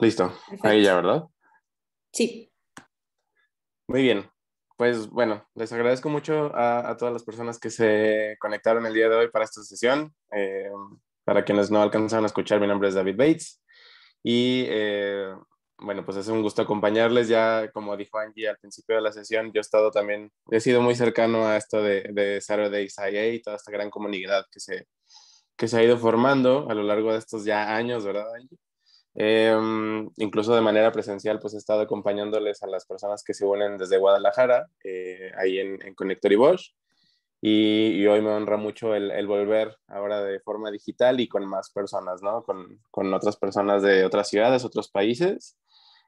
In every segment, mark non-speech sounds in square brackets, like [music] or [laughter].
Listo, ahí ya, ¿verdad? Sí. Muy bien, pues bueno, les agradezco mucho a, todas las personas que se conectaron el día de hoy para esta sesión. Eh, para quienes no alcanzaron a escuchar, mi nombre es David Bates y eh, bueno, pues es un gusto acompañarles. Ya, como dijo Angie al principio de la sesión, yo he estado también, he sido muy cercano a esto de, de Saturday IA y toda esta gran comunidad que se, que se ha ido formando a lo largo de estos ya años, ¿verdad, Angie? Em, incluso de manera presencial, pues he estado acompañándoles a las personas que se unen desde Guadalajara, eh, ahí en, en Connector y Bosch. Y, hoy me honra mucho el, volver ahora de forma digital y con más personas, ¿no? Con, otras personas de otras ciudades, otros países.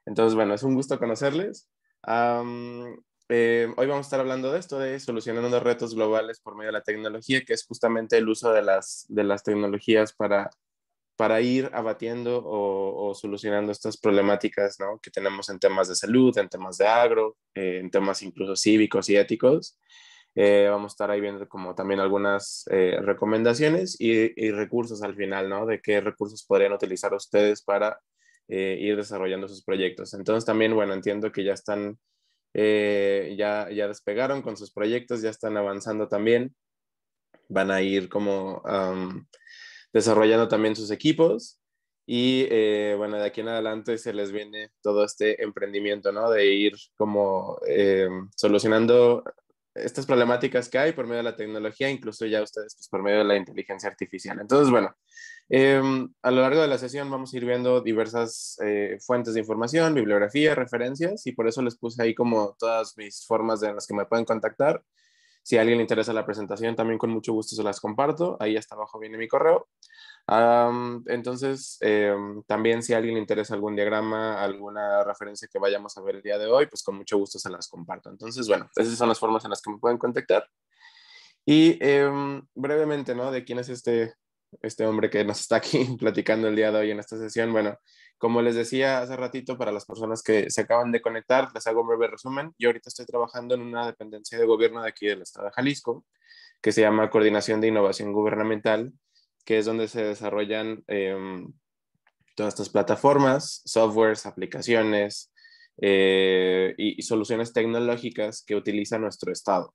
Entonces, bueno, es un gusto conocerles. Eh, hoy vamos a estar hablando de esto, de solucionando retos globales por medio de la tecnología, que es justamente el uso de las, de las tecnologías para para ir abatiendo o, solucionando estas problemáticas ¿no? que tenemos en temas de salud, en temas de agro, eh, en temas incluso cívicos y éticos. Eh, vamos a estar ahí viendo como también algunas eh, recomendaciones y, recursos al final, ¿no? De qué recursos podrían utilizar ustedes para ir desarrollando sus proyectos. Entonces también, bueno, entiendo que ya están, ya, ya despegaron con sus proyectos, ya están avanzando también, van a ir como desarrollando también sus equipos. Y eh, bueno, de aquí en adelante se les viene todo este emprendimiento, ¿no? De ir como eh, solucionando estas problemáticas que hay por medio de la tecnología, incluso ya ustedes pues, por medio de la inteligencia artificial. Entonces, bueno, em, a lo largo de la sesión vamos a ir viendo diversas eh, fuentes de información, bibliografía, referencias, y por eso les puse ahí como todas mis formas de las que me pueden contactar. Si a alguien le interesa la presentación, también con mucho gusto se las comparto. Ahí hasta abajo viene mi correo. entonces, em, también si a alguien le interesa algún diagrama, alguna referencia que vayamos a ver el día de hoy, pues con mucho gusto se las comparto. Entonces, bueno, esas son las formas en las que me pueden contactar. Y em, brevemente, ¿no? De quién es este, este hombre que nos está aquí [laughs] platicando el día de hoy en esta sesión. Bueno, como les decía hace ratito, para las personas que se acaban de conectar, les hago un breve resumen. Yo ahorita estoy trabajando en una dependencia de gobierno de aquí del estado de Jalisco, que se llama Coordinación de Innovación Gubernamental, que es donde se desarrollan em, todas estas plataformas, softwares, aplicaciones eh, y soluciones tecnológicas que utiliza nuestro estado.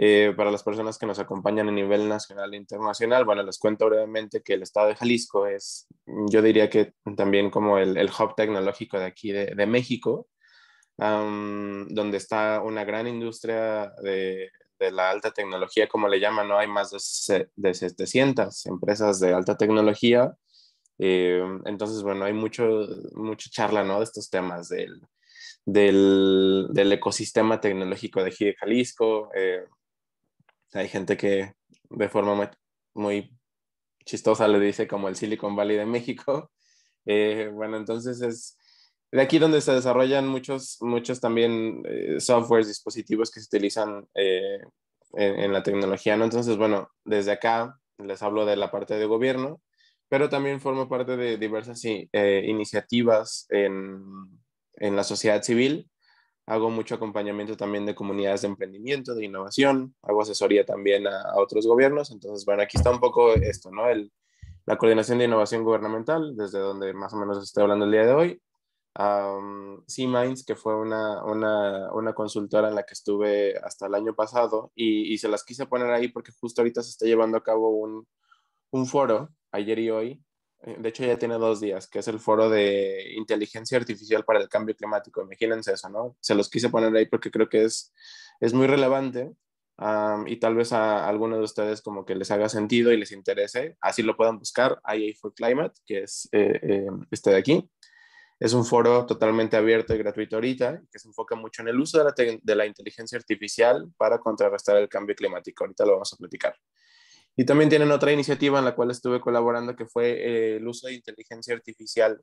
Eh, para las personas que nos acompañan a nivel nacional e internacional, bueno, les cuento brevemente que el estado de Jalisco es, yo diría que también como el, el hub tecnológico de aquí de, de México, donde está una gran industria de, de, la alta tecnología, como le llaman, ¿no? Hay más de, 700 empresas de alta tecnología. Eh, entonces, bueno, hay mucho, mucha charla, ¿no? De estos temas del, del, del ecosistema tecnológico de aquí de Jalisco. Eh, hay gente que de forma muy, chistosa le dice como el Silicon Valley de México. [laughs] Eh, bueno, entonces es de aquí donde se desarrollan muchos, muchos también eh, softwares, dispositivos que se utilizan eh, en, la tecnología, Entonces, bueno, desde acá les hablo de la parte de gobierno, pero también formo parte de diversas iniciativas en, en la sociedad civil Hago mucho acompañamiento también de comunidades de emprendimiento, de innovación. Hago asesoría también a, otros gobiernos. Entonces, bueno, aquí está un poco esto, ¿no? El, la coordinación de innovación gubernamental, desde donde más o menos estoy hablando el día de hoy. Um, C-Minds, que fue una, una, una, consultora en la que estuve hasta el año pasado, y, y, se las quise poner ahí porque justo ahorita se está llevando a cabo un, un foro, ayer y hoy, eh, de hecho ya tiene dos días, que es el foro de inteligencia artificial para el cambio climático. Imagínense eso, ¿no? Se los quise poner ahí porque creo que es, es muy relevante y tal vez a algunos de ustedes como que les haga sentido y les interese. Así lo puedan buscar, IA for Climate, que es eh, eh, este de aquí. Es un foro totalmente abierto y gratuito ahorita, que se enfoca mucho en el uso de la inteligencia artificial para contrarrestar el cambio climático. Ahorita lo vamos a platicar. Y también tienen otra iniciativa en la cual estuve colaborando que fue eh, el uso de inteligencia artificial.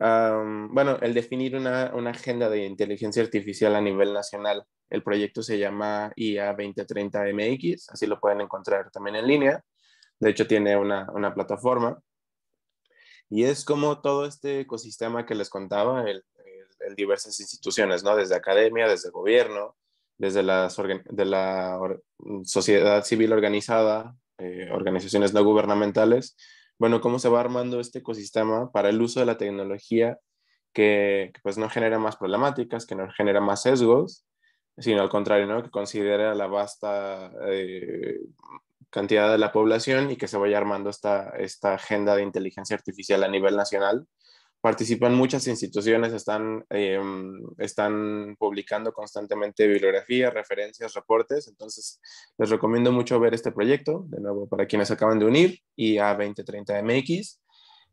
bueno, el definir una, agenda de inteligencia artificial a nivel nacional. El proyecto se llama IA 2030MX, así lo pueden encontrar también en línea. De hecho, tiene una, plataforma. Y es como todo este ecosistema que les contaba, en diversas instituciones, ¿no? Desde academia, desde gobierno, desde las, de la sociedad civil organizada, eh, organizaciones no gubernamentales. Bueno, cómo se va armando este ecosistema para el uso de la tecnología que, pues no genera más problemáticas, que no genera más sesgos, sino al contrario, ¿no? que considera la vasta eh, cantidad de la población y que se vaya armando esta, esta agenda de inteligencia artificial a nivel nacional participan muchas instituciones, están, em, están publicando constantemente bibliografías, referencias, reportes, entonces les recomiendo mucho ver este proyecto, de nuevo para quienes acaban de unir, y a 2030 MX,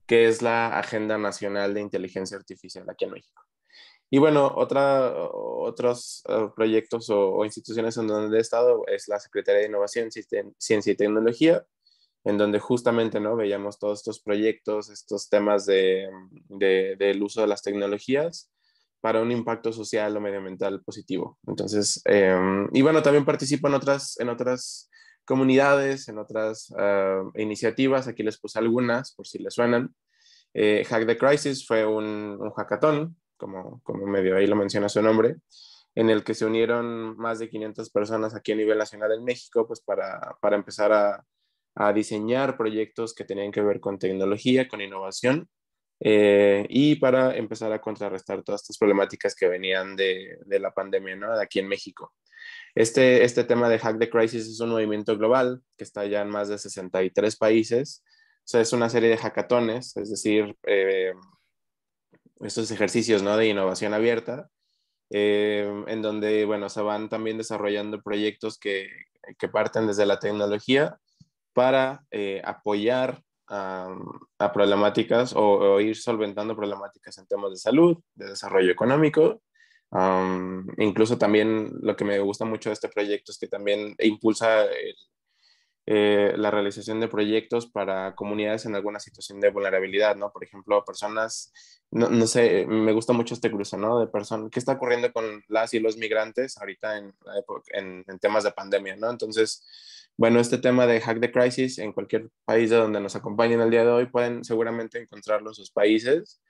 que es la Agenda Nacional de Inteligencia Artificial aquí en México. Y bueno, otra, otros eh, proyectos o, o instituciones en donde he estado es la Secretaría de Innovación, Ciencia y Tecnología, en donde justamente ¿no? veíamos todos estos proyectos, estos temas mm, de, del uso de las tecnologías para un impacto social o medioambiental positivo. Entonces, em, y bueno, también participo en otras, en otras comunidades, en otras ah, iniciativas, aquí les puse algunas por si les suenan. Eh, Hack the Crisis fue un, un hackathon, como, como medio ahí lo menciona su nombre, en el que se unieron más de 500 personas aquí a nivel nacional en México, pues para, para empezar a, a diseñar proyectos que tenían que ver con tecnología, con innovación, eh, y para empezar a contrarrestar todas estas problemáticas que venían de, la pandemia, ¿no? De aquí en México. Este, este tema de Hack the Crisis es un movimiento global que está ya en más de 63 países. O sea, es una serie de hackatones, es decir, eh, estos ejercicios ¿no? de innovación abierta, eh, en donde, bueno, se van también desarrollando proyectos que, que parten desde la tecnología para eh, apoyar a, problemáticas o, ir solventando problemáticas en temas de salud, de desarrollo económico. incluso también lo que me gusta mucho de este proyecto es que también impulsa eh, la realización de proyectos para comunidades en alguna situación de vulnerabilidad, ¿no? Por ejemplo, personas, no, no sé, me gusta mucho este cruce, ¿no? De personas, ¿qué está ocurriendo con las y los migrantes ahorita en, en temas de pandemia, ¿no? Entonces, bueno, este tema de Hack the Crisis en cualquier país de donde nos acompañen al día de hoy, pueden seguramente encontrarlo en sus países.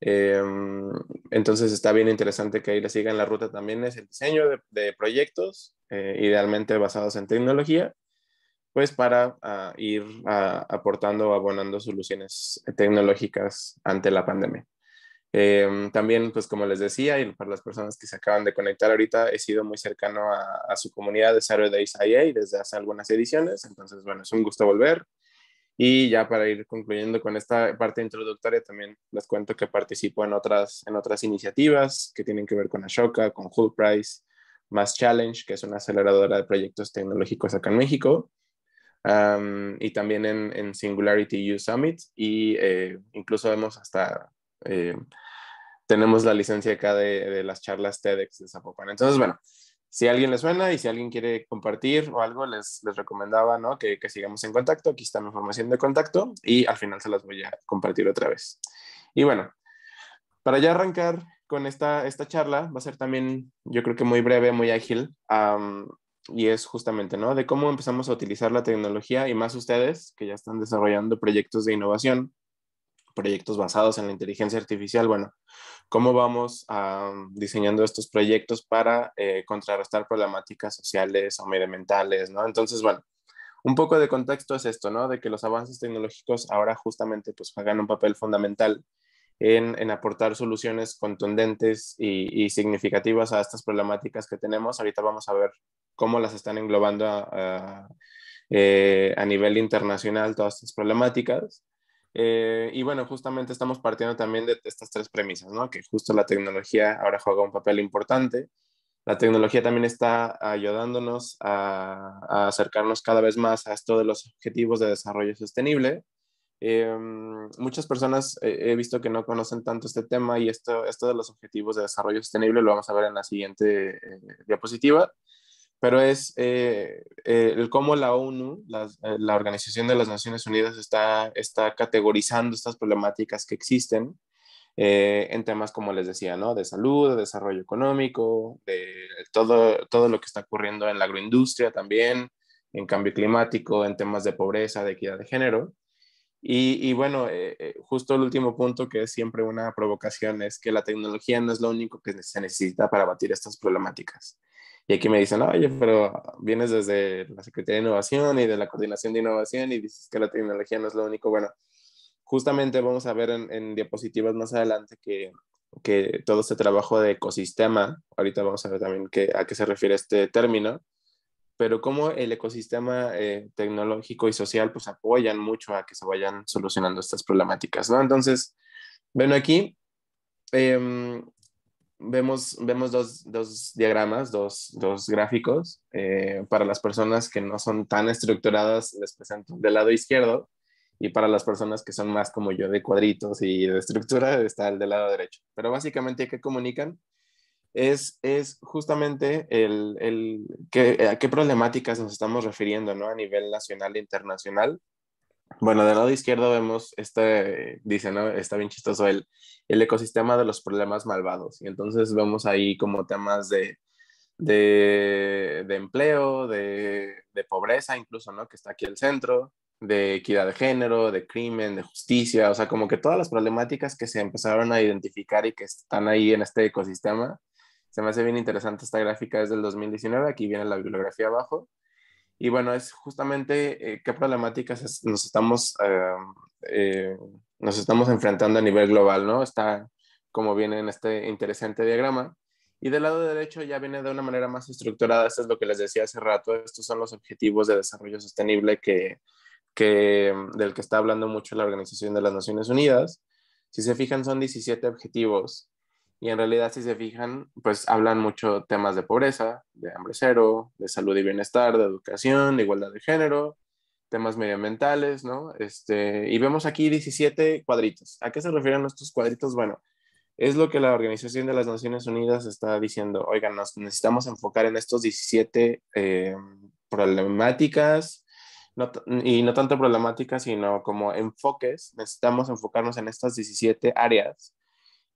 Em, entonces está bien interesante que ahí le sigan la ruta también, es el diseño de, proyectos, eh, idealmente basados en tecnología, pues para ah, ir ah, aportando o abonando soluciones tecnológicas ante la pandemia. Em, también, pues como les decía, y para las personas que se acaban de conectar ahorita, he sido muy cercano a, su comunidad de Saturdays IA desde hace algunas ediciones, entonces, bueno, es un gusto volver. Y ya para ir concluyendo con esta parte introductoria, también les cuento que participo en otras, en otras iniciativas que tienen que ver con Ashoka, con Hull Price, Mass Challenge, que es una aceleradora de proyectos tecnológicos acá en México, y también en, Singularity U Summit, y eh, incluso hemos hasta eh, tenemos la licencia acá de, las charlas TEDx de Zapopan. Entonces, bueno, si a alguien le suena y si alguien quiere compartir o algo, les, les recomendaba ¿no? que, que sigamos en contacto. Aquí está mi información de contacto y al final se las voy a compartir otra vez. Y bueno, para ya arrancar con esta, esta charla, va a ser también, yo creo que muy breve, muy ágil, y es justamente, ¿no? De cómo empezamos a utilizar la tecnología y más ustedes que ya están desarrollando proyectos de innovación proyectos basados en la inteligencia artificial. Bueno, ¿cómo vamos ah, diseñando estos proyectos para eh, contrarrestar problemáticas sociales o medioambientales? ¿no? Entonces, bueno, un poco de contexto es esto, ¿no? De que los avances tecnológicos ahora justamente pues juegan un papel fundamental en, en aportar soluciones contundentes y, significativas a estas problemáticas que tenemos. Ahorita vamos a ver cómo las están englobando a eh, nivel internacional todas estas problemáticas. Eh, y bueno, justamente estamos partiendo también de estas tres premisas, ¿no? Que justo la tecnología ahora juega un papel importante. La tecnología también está ayudándonos a, acercarnos cada vez más a esto de los objetivos de desarrollo sostenible. Em, muchas personas eh, he visto que no conocen tanto este tema y esto, esto de los objetivos de desarrollo sostenible lo vamos a ver en la siguiente eh, diapositiva pero es eh, eh, el cómo la ONU, eh, la, Organización de las Naciones Unidas, está, está categorizando estas problemáticas que existen en temas, como les decía, ¿no? de salud, de desarrollo económico, de todo, todo lo que está ocurriendo en la agroindustria también, en cambio climático, en temas de pobreza, de equidad de género. Y, y bueno, justo el último punto, que es siempre una provocación, es que la tecnología no es lo único que se necesita para batir estas problemáticas. Y aquí me dicen, oye, pero vienes desde la Secretaría de Innovación y de la Coordinación de Innovación y dices que la tecnología no es lo único. Bueno, justamente vamos a ver en, diapositivas más adelante que, que, todo este trabajo de ecosistema, ahorita vamos a ver también que, a qué se refiere este término, pero cómo el ecosistema eh, tecnológico y social pues apoyan mucho a que se vayan solucionando estas problemáticas, ¿no? Entonces, bueno, aquí em, vemos, dos, diagramas, dos, dos gráficos. Eh, para las personas que no son tan estructuradas, les presento del lado izquierdo. Y para las personas que son más como yo de cuadritos y de estructura, está el del lado derecho. Pero básicamente, ¿qué comunican? Es, es justamente el, el a qué problemáticas nos estamos refiriendo ¿no? a nivel nacional e internacional bueno, del lado izquierdo vemos, este, dice, ¿no? Está bien chistoso el, ecosistema de los problemas malvados. Y entonces vemos ahí como temas de, empleo, de, de, pobreza incluso, ¿no? Que está aquí el centro, de equidad de género, de crimen, de justicia, o sea, como que todas las problemáticas que se empezaron a identificar y que están ahí en este ecosistema. Se me hace bien interesante esta gráfica, es del 2019, aquí viene la bibliografía abajo y bueno, es justamente eh, qué problemáticas nos estamos, em, eh, nos estamos enfrentando a nivel global, ¿no? Está como viene en este interesante diagrama. Y del lado derecho ya viene de una manera más estructurada, esto es lo que les decía hace rato, estos son los objetivos de desarrollo sostenible que, em, del que está hablando mucho la Organización de las Naciones Unidas. Si se fijan, son 17 objetivos y en realidad, si se fijan, pues hablan mucho temas de pobreza, de hambre cero, de salud y bienestar, de educación, de igualdad de género, temas medioambientales, ¿no? Este, y vemos aquí 17 cuadritos. ¿A qué se refieren estos cuadritos? Bueno, es lo que la Organización de las Naciones Unidas está diciendo, oigan, nos necesitamos enfocar en estos 17 eh, problemáticas, y no tanto problemáticas, sino como enfoques, necesitamos enfocarnos en estas 17 áreas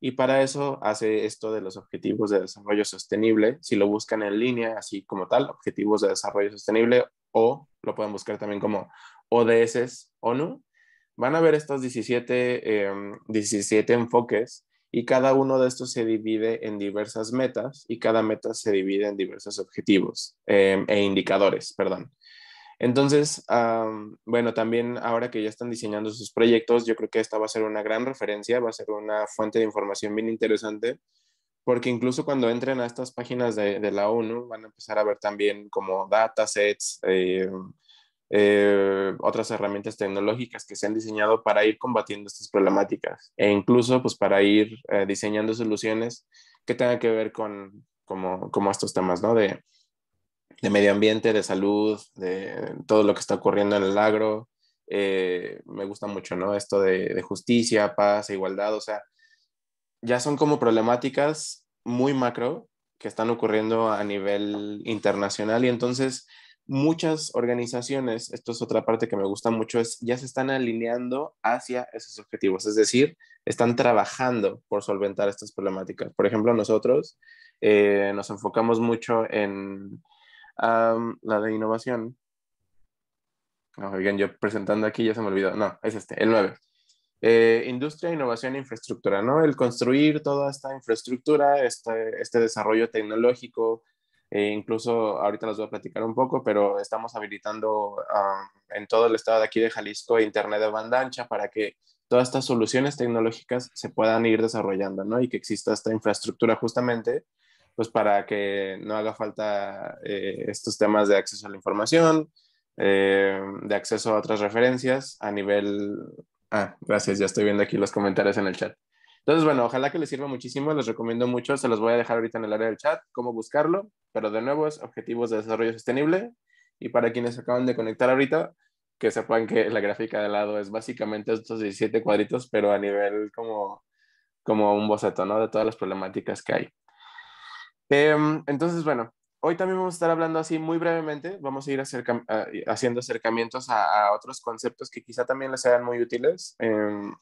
y para eso hace esto de los objetivos de desarrollo sostenible. Si lo buscan en línea, así como tal, objetivos de desarrollo sostenible, o lo pueden buscar también como ODS ONU, van a ver estos 17, em, enfoques y cada uno de estos se divide en diversas metas y cada meta se divide en diversos objetivos em, e indicadores, perdón. Entonces, bueno, también ahora que ya están diseñando sus proyectos, yo creo que esta va a ser una gran referencia, va a ser una fuente de información bien interesante, porque incluso cuando entren a estas páginas de, la ONU van a empezar a ver también como datasets, eh, eh, otras herramientas tecnológicas que se han diseñado para ir combatiendo estas problemáticas e incluso pues para ir eh, diseñando soluciones que tengan que ver con como, como estos temas, ¿no? De, de medio ambiente, de salud, de todo lo que está ocurriendo en el agro. Eh, me gusta mucho, ¿no? Esto de, justicia, paz, e igualdad, o sea, ya son como problemáticas muy macro que están ocurriendo a nivel internacional y entonces muchas organizaciones, esto es otra parte que me gusta mucho, es ya se están alineando hacia esos objetivos, es decir, están trabajando por solventar estas problemáticas. Por ejemplo, nosotros eh, nos enfocamos mucho en, la de innovación. No, oigan, yo presentando aquí ya se me olvidó. No, es este, el 9. Eh, industria, innovación e infraestructura, ¿no? El construir toda esta infraestructura, este, este desarrollo tecnológico, eh, incluso ahorita les voy a platicar un poco, pero estamos habilitando en todo el estado de aquí de Jalisco Internet de banda ancha para que todas estas soluciones tecnológicas se puedan ir desarrollando, ¿no? Y que exista esta infraestructura justamente pues para que no haga falta eh, estos temas de acceso a la información, eh, de acceso a otras referencias a nivel... Ah, gracias, ya estoy viendo aquí los comentarios en el chat. Entonces, bueno, ojalá que les sirva muchísimo, les recomiendo mucho, se los voy a dejar ahorita en el área del chat, cómo buscarlo, pero de nuevo es Objetivos de Desarrollo Sostenible y para quienes acaban de conectar ahorita, que sepan que la gráfica de lado es básicamente estos 17 cuadritos, pero a nivel como, como un boceto, ¿no? De todas las problemáticas que hay. Em, entonces, bueno, hoy también vamos a estar hablando así muy brevemente, vamos a ir haciendo acercamientos a, otros conceptos que quizá también les sean muy útiles. Em,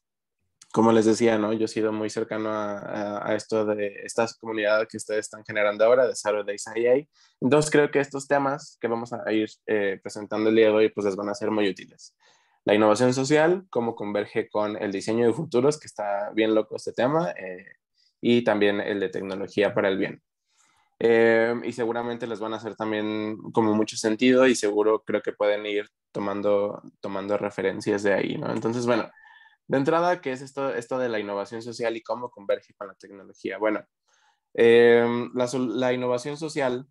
como les decía, ¿no? yo he sido muy cercano a, esto de esta comunidad que ustedes están generando ahora, de Saturdays IA. Entonces creo que estos temas que vamos a ir eh, presentando el día de hoy, pues les van a ser muy útiles. La innovación social, cómo converge con el diseño de futuros, que está bien loco este tema, eh, y también el de tecnología para el bien. Em, y seguramente les van a hacer también como mucho sentido y seguro creo que pueden ir tomando, tomando referencias de ahí, ¿no? Entonces, bueno, de entrada, ¿qué es esto, esto de la innovación social y cómo converge con la tecnología? Bueno, em, la, innovación social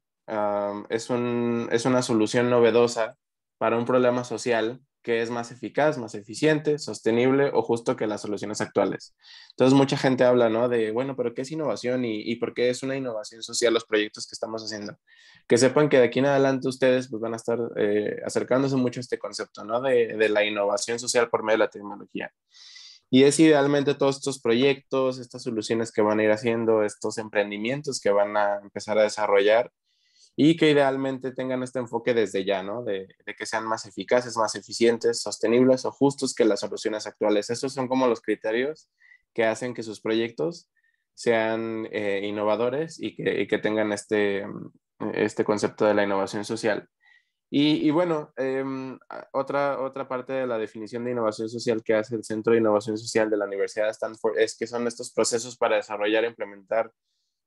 es, es una solución novedosa para un problema social que es más eficaz, más eficiente, sostenible o justo que las soluciones actuales. Entonces, mucha gente habla, ¿no? De, bueno, pero ¿qué es innovación y, por qué es una innovación social los proyectos que estamos haciendo? Que sepan que de aquí en adelante ustedes pues, van a estar eh, acercándose mucho a este concepto, ¿no? De, de la innovación social por medio de la tecnología. Y es idealmente todos estos proyectos, estas soluciones que van a ir haciendo, estos emprendimientos que van a empezar a desarrollar, y que idealmente tengan este enfoque desde ya, ¿no? De, que sean más eficaces, más eficientes, sostenibles o justos que las soluciones actuales. Esos son como los criterios que hacen que sus proyectos sean eh, innovadores y que, tengan este, mm, este concepto de la innovación social. Y, bueno, em, otra, otra parte de la definición de innovación social que hace el Centro de Innovación Social de la Universidad de Stanford es que son estos procesos para desarrollar e implementar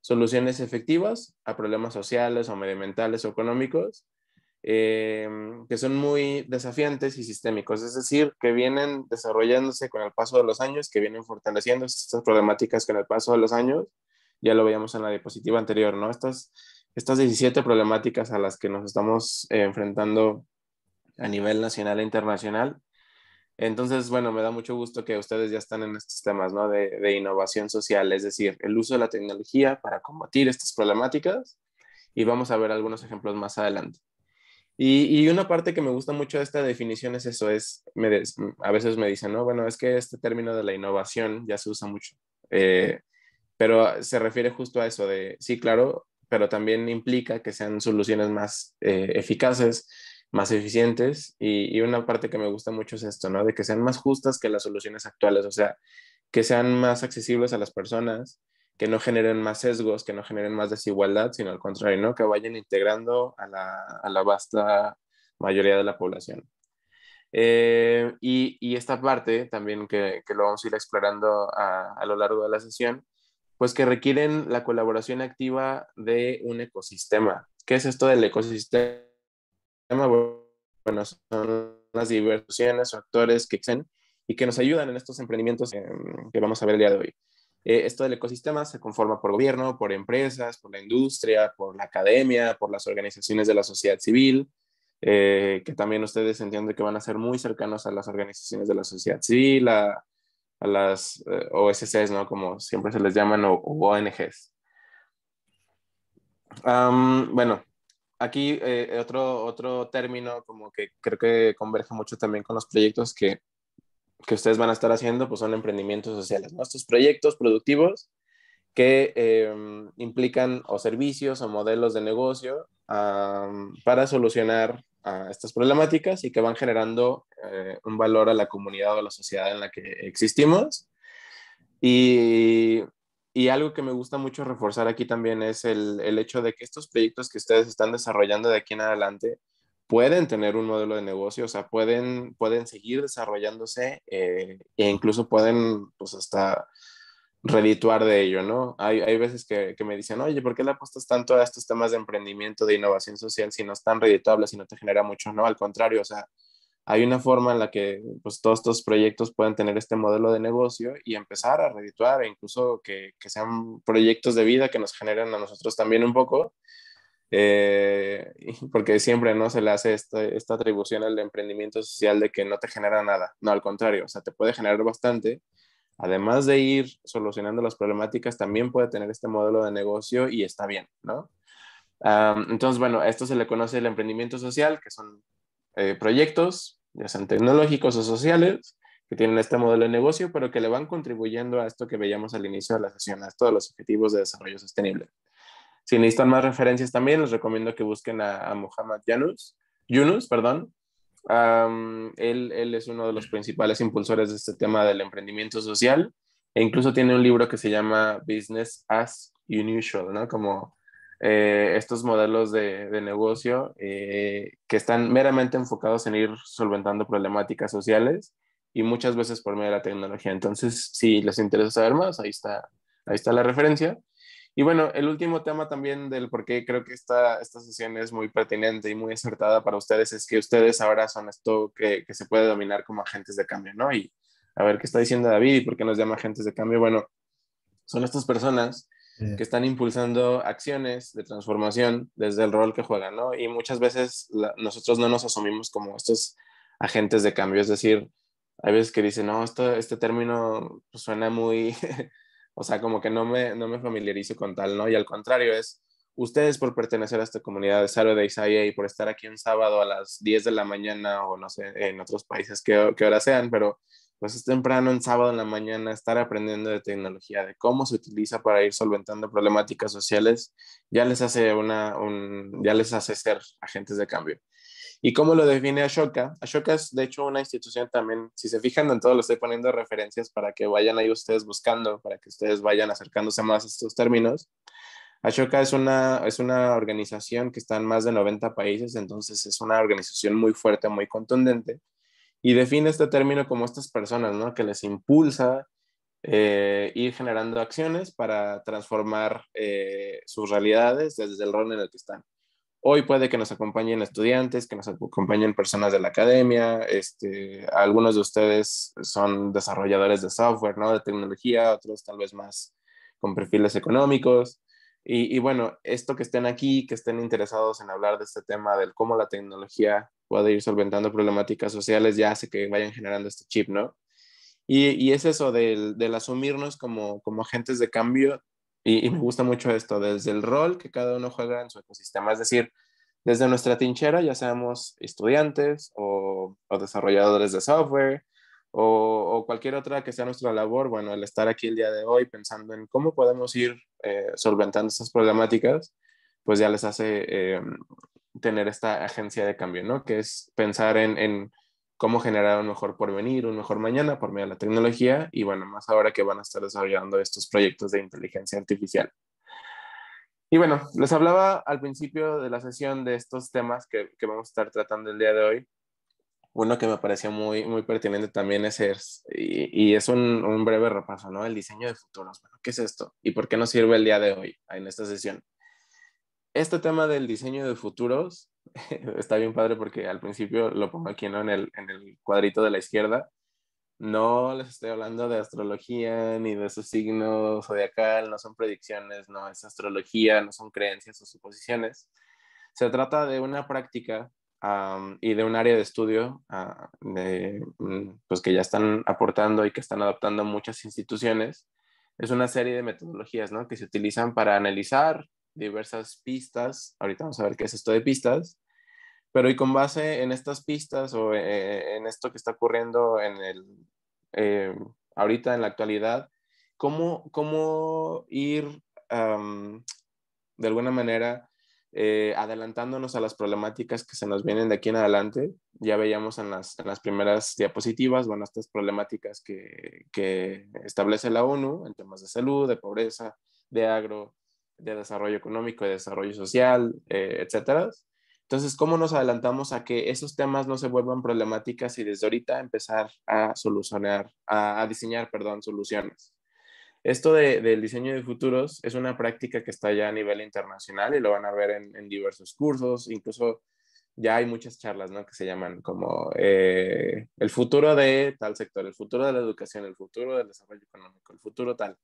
soluciones efectivas a problemas sociales o medioambientales o económicos eh, que son muy desafiantes y sistémicos, es decir, que vienen desarrollándose con el paso de los años, que vienen fortaleciendo estas problemáticas con el paso de los años, ya lo veíamos en la diapositiva anterior, ¿no? Estas, estas 17 problemáticas a las que nos estamos eh, enfrentando a nivel nacional e internacional entonces, bueno, me da mucho gusto que ustedes ya están en estos temas ¿no? de, innovación social, es decir, el uso de la tecnología para combatir estas problemáticas y vamos a ver algunos ejemplos más adelante. Y, una parte que me gusta mucho de esta definición es eso, es, a veces me dicen, no, bueno, es que este término de la innovación ya se usa mucho, eh, pero se refiere justo a eso de, sí, claro, pero también implica que sean soluciones más eh, eficaces, más eficientes y, una parte que me gusta mucho es esto, ¿no? De que sean más justas que las soluciones actuales, o sea, que sean más accesibles a las personas, que no generen más sesgos, que no generen más desigualdad, sino al contrario, ¿no? Que vayan integrando a la, vasta mayoría de la población. Eh, y, esta parte también que, lo vamos a ir explorando a, a lo largo de la sesión, pues que requieren la colaboración activa de un ecosistema. ¿Qué es esto del ecosistema? bueno, son las diversiones o actores que existen y que nos ayudan en estos emprendimientos eh, que vamos a ver el día de hoy. Eh, esto del ecosistema se conforma por gobierno, por empresas, por la industria, por la academia, por las organizaciones de la sociedad civil, eh, que también ustedes entienden que van a ser muy cercanos a las organizaciones de la sociedad civil, a, las OSCs, ¿no? Como siempre se les llaman, o, ONGs. bueno, aquí eh, eh, otro, otro término como que creo que converge mucho también con los proyectos que, que ustedes van a estar haciendo, pues son emprendimientos sociales, ¿no? Estos proyectos productivos que em, implican o servicios o modelos de negocio para solucionar estas problemáticas y que van generando eh, un valor a la comunidad o a la sociedad en la que existimos. Y y algo que me gusta mucho reforzar aquí también es el, el, hecho de que estos proyectos que ustedes están desarrollando de aquí en adelante pueden tener un modelo de negocio, o sea, pueden, pueden seguir desarrollándose eh, e incluso pueden, pues, hasta redituar de ello, ¿no? Hay, hay veces que, que, me dicen, oye, ¿por qué le apostas tanto a estos temas de emprendimiento, de innovación social, si no es tan redituable, si no te genera mucho? No, al contrario, o sea, hay una forma en la que pues, todos estos proyectos puedan tener este modelo de negocio y empezar a redituar e incluso que, que sean proyectos de vida que nos generen a nosotros también un poco, eh, [laughs] porque siempre no se le hace esta, atribución al emprendimiento social de que no te genera nada, no, al contrario, o sea, te puede generar bastante. Además de ir solucionando las problemáticas, también puede tener este modelo de negocio y está bien, ¿no? Ah, entonces, bueno, a esto se le conoce el emprendimiento social, que son eh, proyectos ya sean tecnológicos o sociales, que tienen este modelo de negocio, pero que le van contribuyendo a esto que veíamos al inicio de la sesión, a todos los objetivos de desarrollo sostenible. Si necesitan más referencias también, les recomiendo que busquen a, Muhammad Yunus, Yunus perdón. él, él, es uno de los principales impulsores de este tema del emprendimiento social e incluso tiene un libro que se llama Business as Unusual, ¿no? Como eh, estos modelos de, negocio eh, que están meramente enfocados en ir solventando problemáticas sociales y muchas veces por medio de la tecnología. Entonces, si les interesa saber más, ahí está, ahí está la referencia. Y bueno, el último tema también del por qué creo que esta, esta sesión es muy pertinente y muy acertada para ustedes es que ustedes ahora son esto que, que se puede dominar como agentes de cambio, ¿no? Y a ver qué está diciendo David y por qué nos llama agentes de cambio. Bueno, son estas personas que están impulsando acciones de transformación desde el rol que juegan, ¿no? Y muchas veces nosotros no nos asumimos como estos agentes de cambio, es decir, hay veces que dicen, no, esto, este término pues, suena muy, [laughs] o sea, como que no me, no me familiarizo con tal, ¿no? Y al contrario, es ustedes por pertenecer a esta comunidad de de Isaiah y por estar aquí un sábado a las 10 de la mañana o no sé, en otros países que, qué hora sean, pero pues es temprano en sábado en la mañana estar aprendiendo de tecnología, de cómo se utiliza para ir solventando problemáticas sociales, ya les hace, una, ya les hace ser agentes de cambio. ¿Y cómo lo define Ashoka? Ashoka es, de hecho, una institución también, si se fijan en todo, lo estoy poniendo referencias para que vayan ahí ustedes buscando, para que ustedes vayan acercándose más a estos términos. Ashoka es una, es una organización que está en más de 90 países, entonces es una organización muy fuerte, muy contundente, y define este término como estas personas, ¿no? Que les impulsa eh, ir generando acciones para transformar eh, sus realidades desde el rol en el que están. Hoy puede que nos acompañen estudiantes, que nos acompañen personas de la academia, este, algunos de ustedes son desarrolladores de software, ¿no? De tecnología, otros tal vez más con perfiles económicos. Y, y, bueno, esto que estén aquí, que estén interesados en hablar de este tema, del cómo la tecnología pueda ir solventando problemáticas sociales ya hace que vayan generando este chip, ¿no? Y, y es eso del, asumirnos como, como agentes de cambio y, me gusta mucho esto, desde el rol que cada uno juega en su ecosistema, es decir, desde nuestra tinchera, ya seamos estudiantes o, o desarrolladores de software o, cualquier otra que sea nuestra labor, bueno, el estar aquí el día de hoy pensando en cómo podemos ir eh, solventando esas problemáticas, pues ya les hace eh, tener esta agencia de cambio, ¿no? Que es pensar en, cómo generar un mejor porvenir, un mejor mañana por medio de la tecnología y bueno, más ahora que van a estar desarrollando estos proyectos de inteligencia artificial. Y bueno, les hablaba al principio de la sesión de estos temas que, vamos a estar tratando el día de hoy. Uno que me pareció muy, muy pertinente también es, es y, es un, breve repaso, ¿no? El diseño de futuros. ¿Qué es esto? ¿Y por qué nos sirve el día de hoy en esta sesión? este tema del diseño de futuros [laughs] está bien padre porque al principio lo pongo aquí en, el, cuadrito de la izquierda. No les estoy hablando de astrología ni de esos signos zodiacal, no son predicciones, no es astrología, no son creencias o suposiciones. Se trata de una práctica y de un área de estudio ah, mm, pues que ya están aportando y que están adoptando muchas instituciones. Es una serie de metodologías ¿no? que se utilizan para analizar, diversas pistas, ahorita vamos a ver qué es esto de pistas, pero y con base en estas pistas o eh, en esto que está ocurriendo en el, eh, ahorita en la actualidad, ¿cómo, cómo ir de alguna manera eh, adelantándonos a las problemáticas que se nos vienen de aquí en adelante? Ya veíamos en las, las primeras diapositivas, bueno, estas problemáticas que, que establece la ONU en temas de salud, de pobreza, de agro, de desarrollo económico, de desarrollo social, eh, etcétera. Entonces, ¿cómo nos adelantamos a que esos temas no se vuelvan problemáticas y desde ahorita empezar a solucionar, a, diseñar, perdón, soluciones? Esto del diseño de futuros es una práctica que está ya a nivel internacional y lo van a ver en, diversos cursos, incluso ya hay muchas charlas, ¿no? Que se llaman como eh, el futuro de tal sector, el futuro de la educación, el futuro del desarrollo económico, el futuro tal.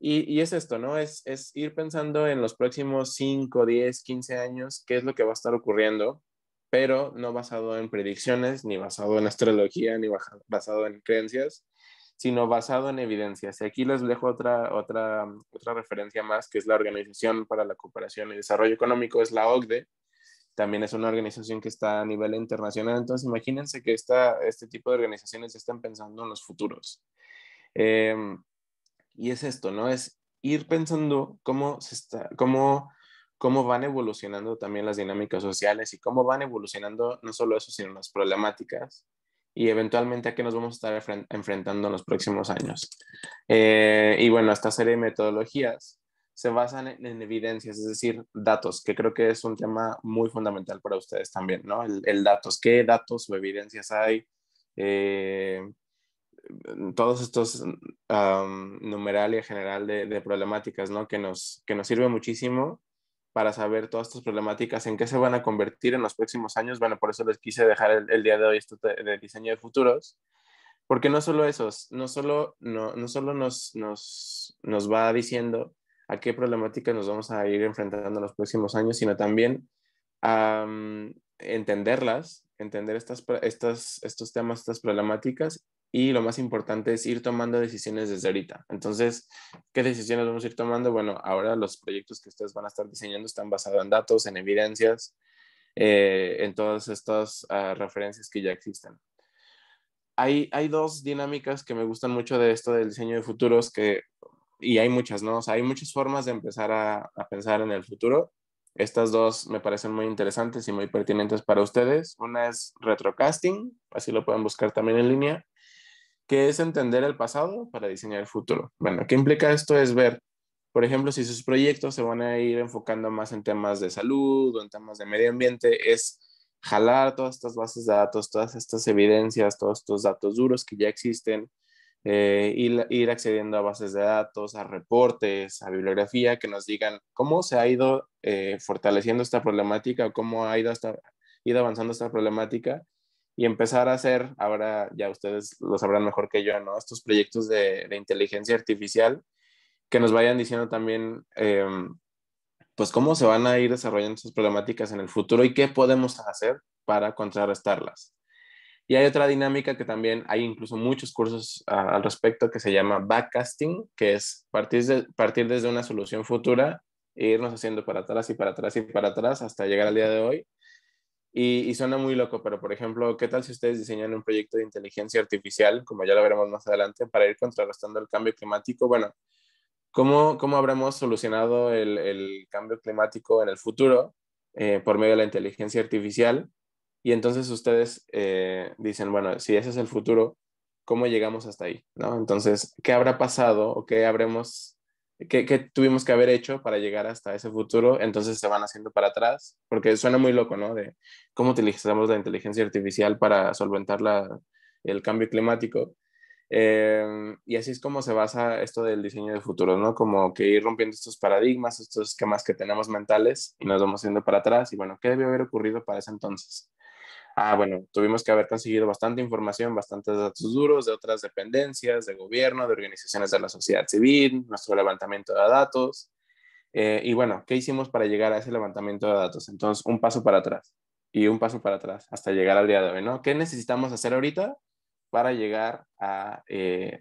Y, es esto, ¿no? Es, ir pensando en los próximos 5, 10, 15 años, qué es lo que va a estar ocurriendo, pero no basado en predicciones, ni basado en astrología, ni basado en creencias, sino basado en evidencias. Y aquí les dejo otra, otra, otra referencia más, que es la Organización para la Cooperación y Desarrollo Económico, es la OCDE. También es una organización que está a nivel internacional. Entonces, imagínense que esta, este tipo de organizaciones están pensando en los futuros. Eh, y es esto, ¿no? Es ir pensando cómo, se está, cómo, cómo van evolucionando también las dinámicas sociales y cómo van evolucionando no solo eso, sino las problemáticas y eventualmente a qué nos vamos a estar enfrentando en los próximos años. Eh, y bueno, esta serie de metodologías se basan en, evidencias, es decir, datos, que creo que es un tema muy fundamental para ustedes también, ¿no? El, el datos, qué datos o evidencias hay, eh, todos estos mm, numerales y general de, problemáticas, ¿no? Que nos, que nos sirve muchísimo para saber todas estas problemáticas, en qué se van a convertir en los próximos años. Bueno, por eso les quise dejar el, día de hoy esto de diseño de futuros, porque no solo esos, no solo, no, no solo nos, nos, va diciendo a qué problemáticas nos vamos a ir enfrentando en los próximos años, sino también a mm, entenderlas, entender estas, estas, estos temas, estas problemáticas y lo más importante es ir tomando decisiones desde ahorita. Entonces, ¿qué decisiones vamos a ir tomando? Bueno, ahora los proyectos que ustedes van a estar diseñando están basados en datos, en evidencias, eh, en todas estas ah, referencias que ya existen. Hay, hay dos dinámicas que me gustan mucho de esto del diseño de futuros que, y hay muchas, ¿no? hay muchas formas de empezar a, a pensar en el futuro. Estas dos me parecen muy interesantes y muy pertinentes para ustedes. Una es retrocasting, así lo pueden buscar también en línea que es entender el pasado para diseñar el futuro. Bueno, ¿qué implica esto? Es ver, por ejemplo, si sus proyectos se van a ir enfocando más en temas de salud o en temas de medio ambiente, es jalar todas estas bases de datos, todas estas evidencias, todos estos datos duros que ya existen, eh, ir, accediendo a bases de datos, a reportes, a bibliografía que nos digan cómo se ha ido eh, fortaleciendo esta problemática o cómo ha ido, hasta, ido avanzando esta problemática y empezar a hacer, ahora ya ustedes lo sabrán mejor que yo, ¿no? Estos proyectos de, inteligencia artificial que nos vayan diciendo también, em, pues, cómo se van a ir desarrollando esas problemáticas en el futuro y qué podemos hacer para contrarrestarlas. Y hay otra dinámica que también hay incluso muchos cursos ah, al respecto que se llama backcasting, que es partir, partir desde una solución futura e irnos haciendo para atrás y para atrás y para atrás hasta llegar al día de hoy y, suena muy loco, pero por ejemplo, ¿qué tal si ustedes diseñan un proyecto de inteligencia artificial, como ya lo veremos más adelante, para ir contrarrestando el cambio climático? Bueno, ¿cómo, cómo habremos solucionado el, cambio climático en el futuro eh, por medio de la inteligencia artificial? Y entonces ustedes eh, dicen, bueno, si ese es el futuro, ¿cómo llegamos hasta ahí? ¿no? Entonces, ¿qué habrá pasado o qué habremos ¿Qué, tuvimos que haber hecho para llegar hasta ese futuro? Entonces se van haciendo para atrás, porque suena muy loco, ¿no? De cómo utilizamos la inteligencia artificial para solventar la, el cambio climático. Eh, y así es como se basa esto del diseño de futuro, ¿no? Como que ir rompiendo estos paradigmas, estos esquemas que tenemos mentales y nos vamos haciendo para atrás. Y bueno, ¿qué debió haber ocurrido para ese entonces? ah, bueno, tuvimos que haber conseguido bastante información, bastantes datos duros de otras dependencias, de gobierno, de organizaciones de la sociedad civil, nuestro levantamiento de datos. Eh, y bueno, ¿qué hicimos para llegar a ese levantamiento de datos? Entonces, un paso para atrás y un paso para atrás hasta llegar al día de hoy, ¿no? ¿Qué necesitamos hacer ahorita para llegar a, eh,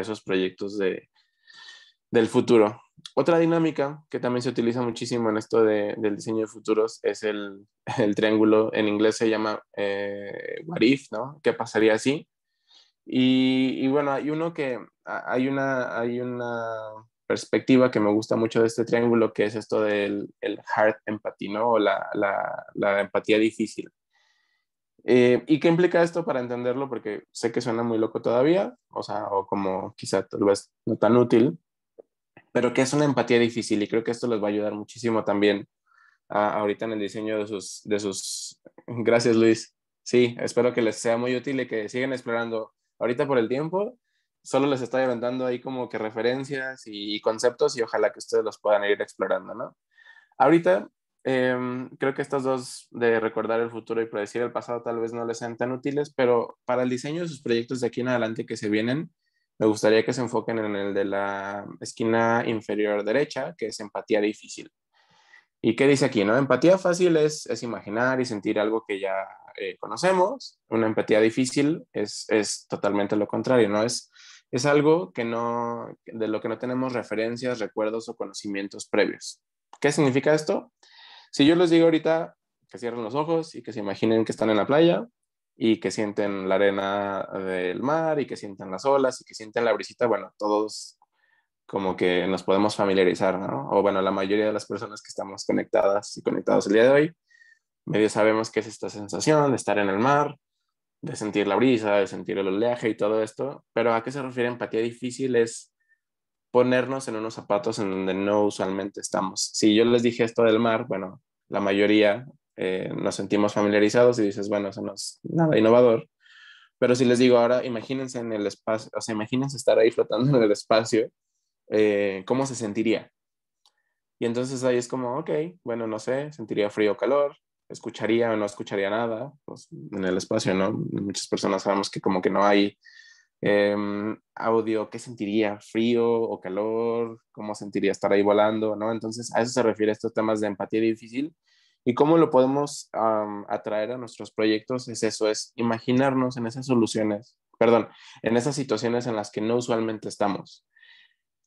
esos proyectos del futuro? otra dinámica que también se utiliza muchísimo en esto del diseño de futuros es el, [laughs] triángulo, en inglés se llama warif, eh, what ¿no? ¿Qué pasaría así? Y, bueno, hay uno que, hay una, hay una perspectiva que me gusta mucho de este triángulo, que es esto del el hard empathy, ¿no? O la, empatía difícil. Eh, ¿Y qué implica esto para entenderlo? Porque sé que suena muy loco todavía, o sea, o como quizá tal vez no tan útil, pero que es una empatía difícil y creo que esto les va a ayudar muchísimo también a, ahorita en el diseño de sus, de sus... Gracias, Luis. Sí, espero que les sea muy útil y que sigan explorando. Ahorita por el tiempo, solo les estoy aventando ahí como que referencias y conceptos y ojalá que ustedes los puedan ir explorando, ¿no? Ahorita em, creo que estas dos de recordar el futuro y predecir el pasado tal vez no les sean tan útiles, pero para el diseño de sus proyectos de aquí en adelante que se vienen, me gustaría que se enfoquen en el de la esquina inferior derecha, que es empatía difícil. ¿Y qué dice aquí? No? Empatía fácil es, imaginar y sentir algo que ya eh, conocemos. Una empatía difícil es, totalmente lo contrario, ¿no? Es, es algo que no, de lo que no tenemos referencias, recuerdos o conocimientos previos. ¿Qué significa esto? Si yo les digo ahorita que cierren los ojos y que se imaginen que están en la playa, y que sienten la arena del mar y que sienten las olas y que sienten la brisita, bueno, todos como que nos podemos familiarizar, ¿no? O bueno, la mayoría de las personas que estamos conectadas y conectados el día de hoy, medio sabemos qué es esta sensación de estar en el mar, de sentir la brisa, de sentir el oleaje y todo esto, pero ¿a qué se refiere empatía difícil? Es ponernos en unos zapatos en donde no usualmente estamos. Si yo les dije esto del mar, bueno, la mayoría eh, nos sentimos familiarizados y dices, bueno, eso no es nada innovador. Pero si les digo ahora, imagínense en el espacio, o sea, imagínense estar ahí flotando en el espacio, eh, ¿cómo se sentiría? Y entonces ahí es como, ok, bueno, no sé, sentiría frío o calor, escucharía o no escucharía nada, pues en el espacio, ¿no? Muchas personas sabemos que como que no hay em, audio, ¿qué sentiría? ¿Frío o calor? ¿Cómo sentiría estar ahí volando? ¿no? Entonces, a eso se refiere estos temas de empatía difícil, ¿Y cómo lo podemos atraer a nuestros proyectos? Es eso, es imaginarnos en esas soluciones, perdón, en esas situaciones en las que no usualmente estamos.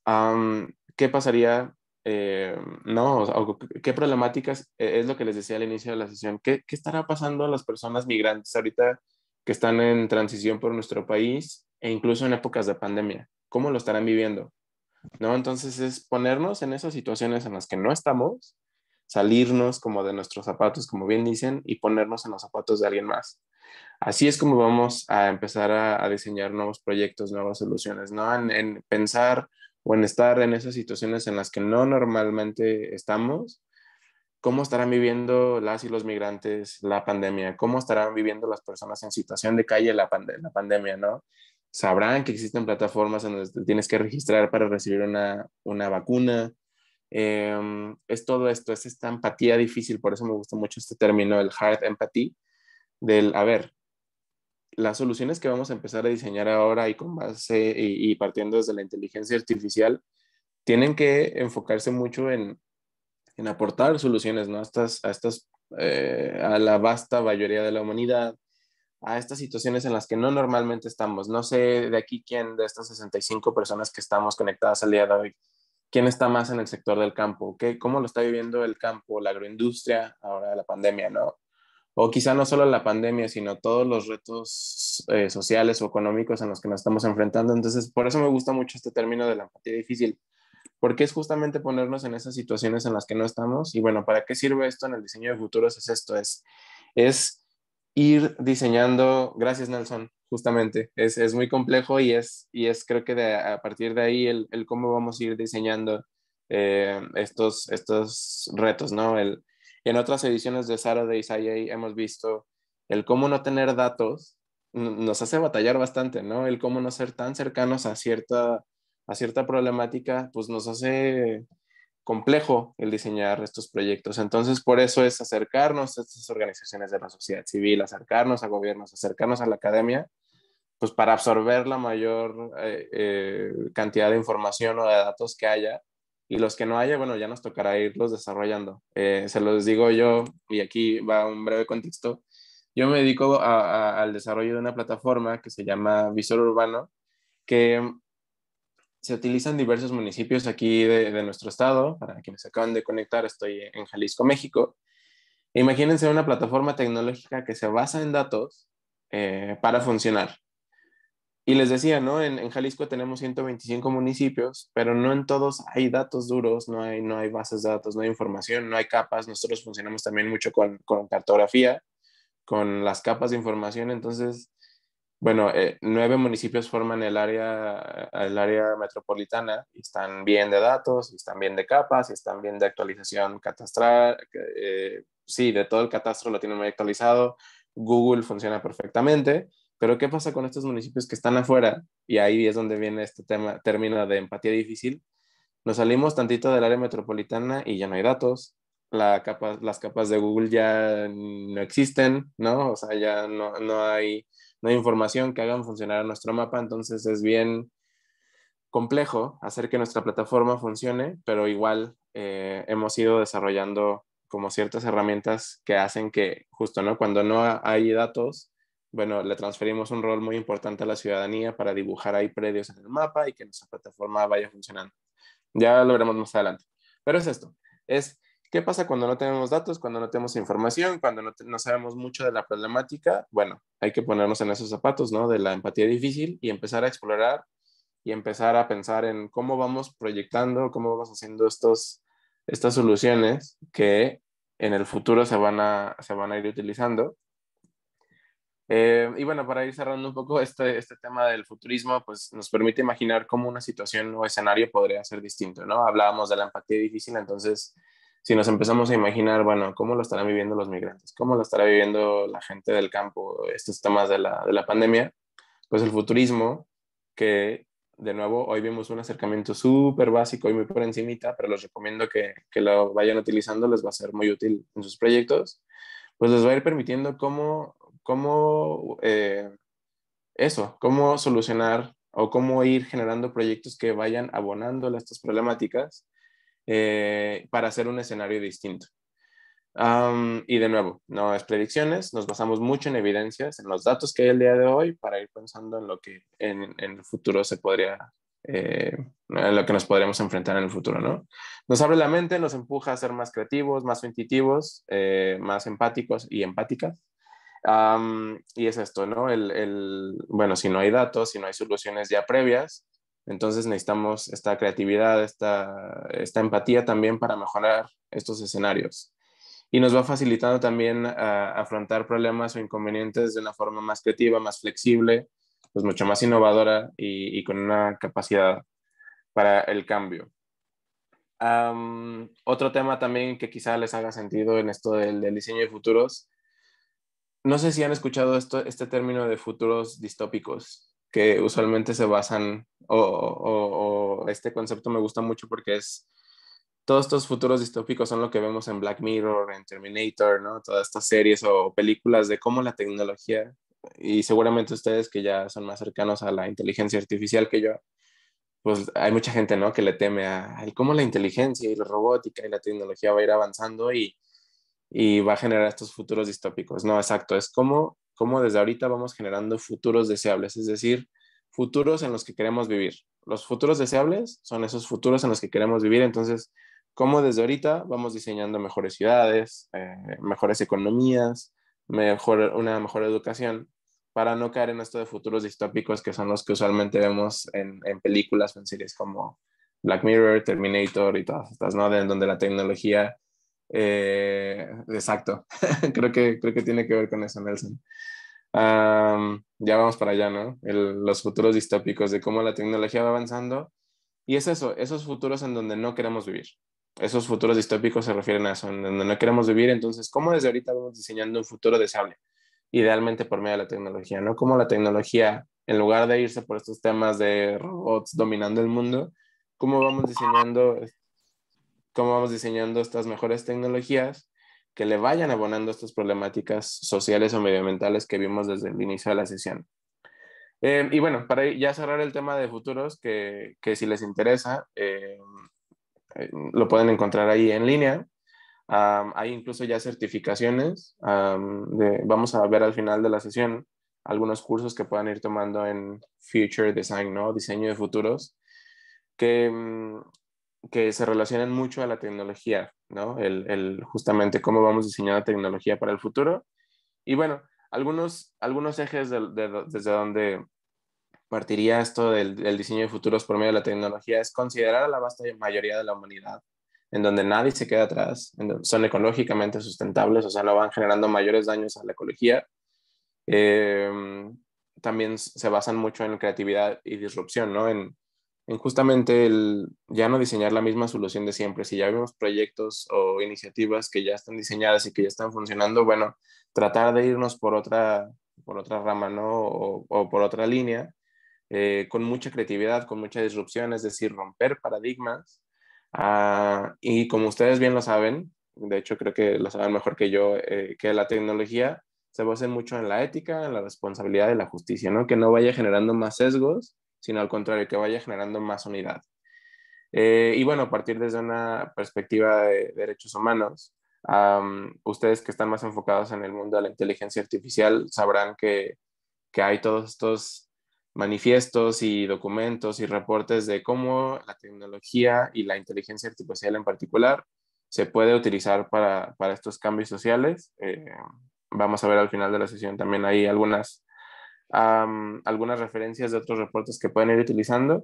¿Qué pasaría? Eh, no, ¿qué problemáticas? E, es lo que les decía al inicio de la sesión. ¿Qué, estará pasando a las personas migrantes ahorita que están en transición por nuestro país e incluso en épocas de pandemia? ¿Cómo lo estarán viviendo? ¿No? Entonces es ponernos en esas situaciones en las que no estamos salirnos como de nuestros zapatos, como bien dicen, y ponernos en los zapatos de alguien más. Así es como vamos a empezar a, diseñar nuevos proyectos, nuevas soluciones, ¿no? En, pensar o en estar en esas situaciones en las que no normalmente estamos. ¿Cómo estarán viviendo las y los migrantes la pandemia? ¿Cómo estarán viviendo las personas en situación de calle la, pandemia, no? Sabrán que existen plataformas en donde tienes que registrar para recibir una, una vacuna Em, es todo esto, es esta empatía difícil, por eso me gusta mucho este término, el hard empathy, del, a ver, las soluciones que vamos a empezar a diseñar ahora y con base y, partiendo desde la inteligencia artificial, tienen que enfocarse mucho en, aportar soluciones ¿no? a, estas, a, eh, a la vasta mayoría de la humanidad, a estas situaciones en las que no normalmente estamos. No sé de aquí quién de estas 65 personas que estamos conectadas al día de hoy quién está más en el sector del campo, ¿Qué, cómo lo está viviendo el campo, la agroindustria, ahora de la pandemia, ¿no? O quizá no solo la pandemia, sino todos los retos eh, sociales o económicos en los que nos estamos enfrentando. Entonces, por eso me gusta mucho este término de la empatía difícil, porque es justamente ponernos en esas situaciones en las que no estamos. Y bueno, ¿para qué sirve esto en el diseño de futuros? Es esto, es, es ir diseñando, gracias Nelson, justamente. Es, muy complejo y es, y es creo que a partir de ahí el, cómo vamos a ir diseñando eh, estos, estos retos, ¿no? El, en otras ediciones de Sara de Isaiah hemos visto el cómo no tener datos nos hace batallar bastante, ¿no? El cómo no ser tan cercanos a cierta, a cierta problemática, pues nos hace complejo el diseñar estos proyectos. Entonces, por eso es acercarnos a estas organizaciones de la sociedad civil, acercarnos a gobiernos, acercarnos a la academia, pues para absorber la mayor eh, eh, cantidad de información o de datos que haya. Y los que no haya, bueno, ya nos tocará irlos desarrollando. Eh, se los digo yo, y aquí va un breve contexto. Yo me dedico al desarrollo de una plataforma que se llama Visor Urbano, que se utilizan diversos municipios aquí de, nuestro estado. Para quienes acaban de conectar, estoy en Jalisco, México. Imagínense una plataforma tecnológica que se basa en datos eh, para funcionar. Y les decía, ¿no? En, Jalisco tenemos 125 municipios, pero no en todos hay datos duros, no hay, no hay bases de datos, no hay información, no hay capas. Nosotros funcionamos también mucho con cartografía, con las capas de información. Entonces, bueno, eh, nueve municipios forman el área, el área metropolitana y están bien de datos, están bien de capas, están bien de actualización catastral. Eh, sí, de todo el catastro lo tienen muy actualizado. Google funciona perfectamente. Pero ¿qué pasa con estos municipios que están afuera? Y ahí es donde viene este tema, término de empatía difícil. Nos salimos tantito del área metropolitana y ya no hay datos. La las capas de Google ya no existen, ¿no? O sea, ya no, no hay no hay información que hagan funcionar nuestro mapa, entonces es bien complejo hacer que nuestra plataforma funcione, pero igual eh, hemos ido desarrollando como ciertas herramientas que hacen que justo, ¿no? Cuando no hay datos, bueno, le transferimos un rol muy importante a la ciudadanía para dibujar ahí predios en el mapa y que nuestra plataforma vaya funcionando. Ya lo veremos más adelante. Pero es esto, es ¿Qué pasa cuando no tenemos datos, cuando no tenemos información, cuando no, sabemos mucho de la problemática? Bueno, hay que ponernos en esos zapatos, ¿no? De la empatía difícil y empezar a explorar y empezar a pensar en cómo vamos proyectando, cómo vamos haciendo estos, estas soluciones que en el futuro se van a, se van a ir utilizando. Eh, y bueno, para ir cerrando un poco este, este tema del futurismo, pues nos permite imaginar cómo una situación o escenario podría ser distinto, ¿no? Hablábamos de la empatía difícil, entonces si nos empezamos a imaginar, bueno, ¿cómo lo estarán viviendo los migrantes? ¿Cómo lo estará viviendo la gente del campo estos temas de la, pandemia? Pues el futurismo, que de nuevo hoy vimos un acercamiento súper básico y muy por encimita, pero les recomiendo que, lo vayan utilizando, les va a ser muy útil en sus proyectos, pues les va a ir permitiendo cómo, cómo eh, eso, cómo solucionar o cómo ir generando proyectos que vayan abonando a estas problemáticas eh, para hacer un escenario distinto. y de nuevo, no es predicciones, nos basamos mucho en evidencias, en los datos que hay el día de hoy para ir pensando en lo que en, el futuro se podría, eh, en lo que nos podríamos enfrentar en el futuro, ¿no? Nos abre la mente, nos empuja a ser más creativos, más intuitivos, eh, más empáticos y empáticas. y es esto, ¿no? El, bueno, si no hay datos, si no hay soluciones ya previas, entonces necesitamos esta creatividad, esta, empatía también para mejorar estos escenarios. Y nos va facilitando también a ah, afrontar problemas o inconvenientes de una forma más creativa, más flexible, pues mucho más innovadora y, con una capacidad para el cambio. otro tema también que quizá les haga sentido en esto del, diseño de futuros. No sé si han escuchado este término de futuros distópicos que usualmente se basan, o, este concepto me gusta mucho porque es, todos estos futuros distópicos son lo que vemos en Black Mirror, en Terminator, ¿no? Todas estas series o películas de cómo la tecnología, y seguramente ustedes que ya son más cercanos a la inteligencia artificial que yo, pues hay mucha gente, ¿no? Que le teme a, cómo la inteligencia y la robótica y la tecnología va a ir avanzando y, y va a generar estos futuros distópicos. No, exacto, es como cómo desde ahorita vamos generando futuros deseables, es decir, futuros en los que queremos vivir. Los futuros deseables son esos futuros en los que queremos vivir, entonces, cómo desde ahorita vamos diseñando mejores ciudades, eh, mejores economías, una mejor educación, para no caer en esto de futuros distópicos que son los que usualmente vemos en, películas, en series como Black Mirror, Terminator y todas estas, ¿no? donde la tecnología eh, exacto, [laughs] creo, que, creo que tiene que ver con eso, Nelson. ya vamos para allá, ¿no? los futuros distópicos de cómo la tecnología va avanzando. Y es eso, esos futuros en donde no queremos vivir. Esos futuros distópicos se refieren a eso, en donde no queremos vivir. Entonces, ¿cómo desde ahorita vamos diseñando un futuro deseable? Idealmente por medio de la tecnología, ¿no? Como la tecnología, en lugar de irse por estos temas de robots dominando el mundo, cómo vamos diseñando cómo vamos diseñando estas mejores tecnologías que le vayan abonando estas problemáticas sociales o medioambientales que vimos desde el inicio de la sesión. Eh, y bueno, para ya cerrar el tema de futuros, que, que si les interesa, eh, eh, lo pueden encontrar ahí en línea. hay incluso ya certificaciones. de, vamos a ver al final de la sesión algunos cursos que puedan ir tomando en Future Design, ¿no? Diseño de futuros, que mm, que se relacionan mucho a la tecnología, ¿no? El, justamente cómo vamos diseñando tecnología para el futuro. Y bueno, algunos, algunos ejes desde donde partiría esto del, diseño de futuros por medio de la tecnología es considerar a la vasta mayoría de la humanidad, en donde nadie se queda atrás, son ecológicamente sustentables, o sea, no van generando mayores daños a la ecología. Eh, también se basan mucho en creatividad y disrupción, ¿no? En, en eh, justamente el ya no diseñar la misma solución de siempre. Si ya vemos proyectos o iniciativas que ya están diseñadas y que ya están funcionando, bueno, tratar de irnos por otra, por otra rama, ¿no? O, por otra línea, eh, con mucha creatividad, con mucha disrupción, es decir, romper paradigmas. Ah, y como ustedes bien lo saben, de hecho creo que lo saben mejor que yo, eh, que la tecnología se basa mucho en la ética, en la responsabilidad y la justicia, ¿no? Que no vaya generando más sesgos sino al contrario, que vaya generando más unidad. Eh, y bueno, a partir desde una perspectiva de derechos humanos, ustedes que están más enfocados en el mundo de la inteligencia artificial sabrán que, hay todos estos manifiestos y documentos y reportes de cómo la tecnología y la inteligencia artificial en particular se puede utilizar para, estos cambios sociales. Eh, vamos a ver al final de la sesión también hay algunas algunas referencias de otros reportes que pueden ir utilizando.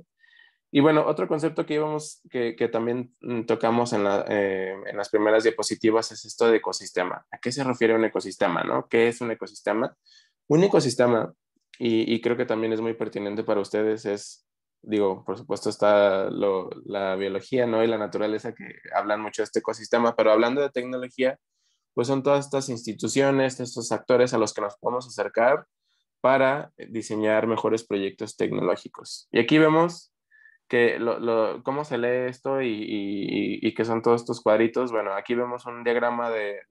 Y bueno, otro concepto que, íbamos, que, que también mm, tocamos eh, en, las primeras diapositivas es esto de ecosistema. ¿A qué se refiere un ecosistema? No? ¿Qué es un ecosistema? Un ecosistema, y, creo que también es muy pertinente para ustedes, es digo, por supuesto está la biología, ¿no? Y la naturaleza que hablan mucho de este ecosistema, pero hablando de tecnología, pues son todas estas instituciones, estos actores a los que nos podemos acercar para diseñar mejores proyectos tecnológicos. Y aquí vemos que cómo se lee esto y, qué son todos estos cuadritos. Bueno, aquí vemos un diagrama de,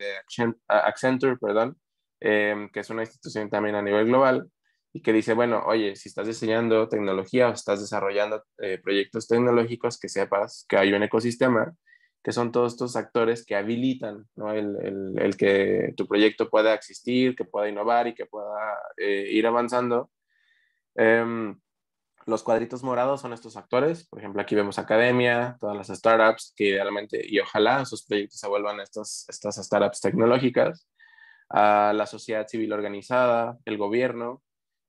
Accenture, perdón, em, que es una institución también a nivel global y que dice, bueno, oye, si estás diseñando tecnología o estás desarrollando eh, proyectos tecnológicos, que sepas que hay un ecosistema que son todos estos actores que habilitan el, que tu proyecto pueda existir, que pueda innovar y que pueda eh, ir avanzando. Em, los cuadritos morados son estos actores, por ejemplo, aquí vemos academia, todas las startups que idealmente y ojalá sus proyectos se vuelvan estas, estas startups tecnológicas, a la sociedad civil organizada, el gobierno,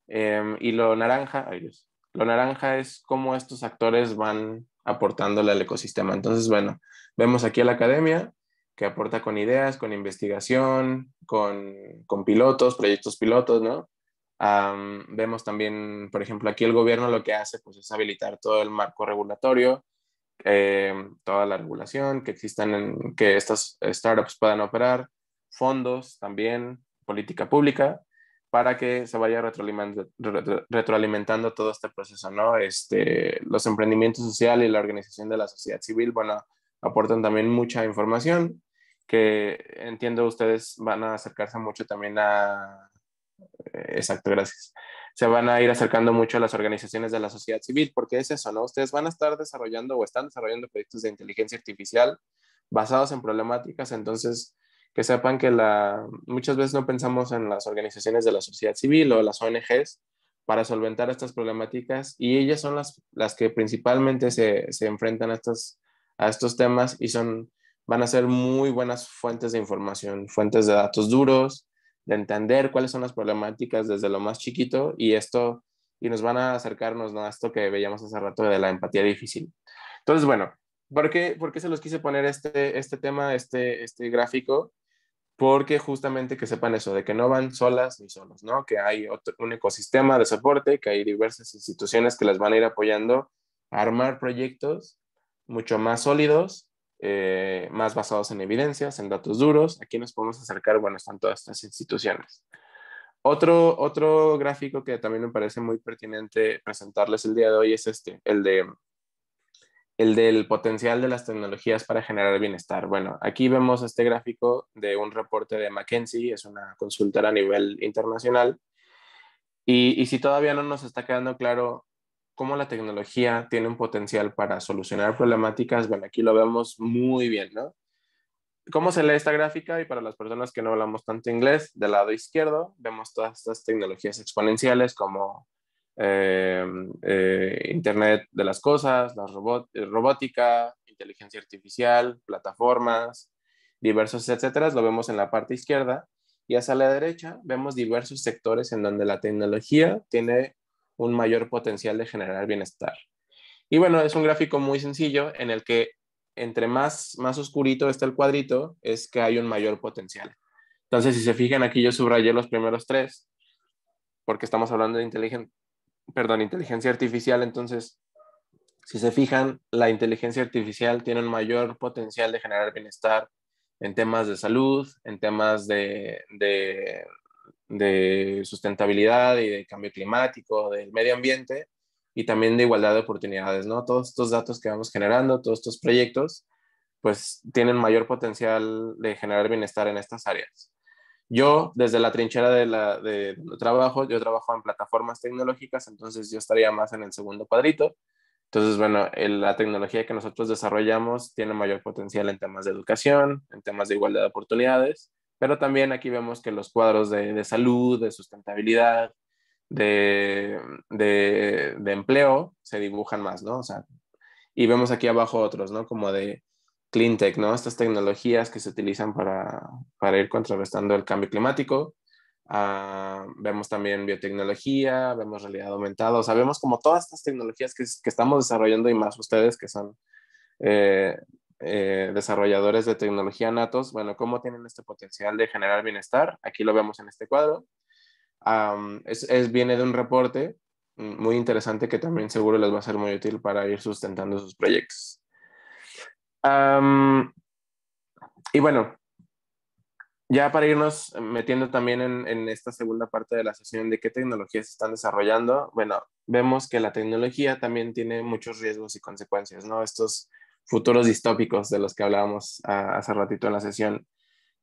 em, y lo naranja, ay Dios, lo naranja es cómo estos actores van aportándole al ecosistema. Entonces, bueno, vemos aquí a la academia que aporta con ideas, con investigación, con, pilotos, proyectos pilotos, ¿no? vemos también, por ejemplo, aquí el gobierno lo que hace pues, es habilitar todo el marco regulatorio, em, toda la regulación, que existan, que estas startups puedan operar, fondos también, política pública para que se vaya retroalimentando, todo este proceso, ¿no? Este, los emprendimientos sociales y la organización de la sociedad civil, bueno, aportan también mucha información que entiendo ustedes van a acercarse mucho también a... Exacto, gracias. Se van a ir acercando mucho a las organizaciones de la sociedad civil, porque es eso, ¿no? Ustedes van a estar desarrollando o están desarrollando proyectos de inteligencia artificial basados en problemáticas, entonces que sepan que la, muchas veces no pensamos en las organizaciones de la sociedad civil o las ONGs para solventar estas problemáticas y ellas son las, las que principalmente se, se enfrentan a estos, a estos temas y son, van a ser muy buenas fuentes de información, fuentes de datos duros, de entender cuáles son las problemáticas desde lo más chiquito y esto y nos van a acercarnos a esto que veíamos hace rato de la empatía difícil. Entonces, bueno, ¿por qué, se los quise poner este, este tema, este, este gráfico? porque justamente que sepan eso, de que no van solas ni solos, ¿no? Que hay un ecosistema de soporte, que hay diversas instituciones que las van a ir apoyando a armar proyectos mucho más sólidos, eh, más basados en evidencias, en datos duros. Aquí nos podemos acercar, bueno, están todas estas instituciones. Otro, otro gráfico que también me parece muy pertinente presentarles el día de hoy es este, el de el del potencial de las tecnologías para generar bienestar. Bueno, aquí vemos este gráfico de un reporte de McKinsey, es una consultora a nivel internacional. Y, y si todavía no nos está quedando claro cómo la tecnología tiene un potencial para solucionar problemáticas, bueno, aquí lo vemos muy bien, ¿no? ¿Cómo se lee esta gráfica? Y para las personas que no hablamos tanto inglés, del lado izquierdo vemos todas estas tecnologías exponenciales como eh, eh, internet de las Cosas, la eh, robótica, inteligencia artificial, plataformas, diversos, etcétera, lo vemos en la parte izquierda. Y hacia la derecha vemos diversos sectores en donde la tecnología tiene un mayor potencial de generar bienestar. Y bueno, es un gráfico muy sencillo en el que entre más, más oscurito está el cuadrito, es que hay un mayor potencial. Entonces, si se fijan aquí, yo subrayé los primeros tres, porque estamos hablando de inteligencia perdón, inteligencia artificial. Entonces, si se fijan, la inteligencia artificial tiene un mayor potencial de generar bienestar en temas de salud, en temas de, de, sustentabilidad y de cambio climático, del medio ambiente y también de igualdad de oportunidades, ¿no? Todos estos datos que vamos generando, todos estos proyectos, pues tienen mayor potencial de generar bienestar en estas áreas. Yo, desde la trinchera de, trabajo, yo trabajo en plataformas tecnológicas, entonces yo estaría más en el segundo cuadrito. Entonces, bueno, la tecnología que nosotros desarrollamos tiene mayor potencial en temas de educación, en temas de igualdad de oportunidades, pero también aquí vemos que los cuadros de, salud, de sustentabilidad, de, de, empleo se dibujan más, ¿no? O sea, y vemos aquí abajo otros, ¿no? Como de cleantech, ¿no? Estas tecnologías que se utilizan para, ir contrarrestando el cambio climático. Ah, vemos también biotecnología, vemos realidad aumentada, o sea, vemos como todas estas tecnologías que, estamos desarrollando y más ustedes que son eh, eh, desarrolladores de tecnología natos, bueno, cómo tienen este potencial de generar bienestar. Aquí lo vemos en este cuadro. es, viene de un reporte mm, muy interesante que también seguro les va a ser muy útil para ir sustentando sus proyectos y bueno, ya para irnos metiendo también en, en, esta segunda parte de la sesión de qué tecnologías están desarrollando, bueno, vemos que la tecnología también tiene muchos riesgos y consecuencias, ¿no? Estos futuros distópicos de los que hablábamos ah, hace ratito en la sesión,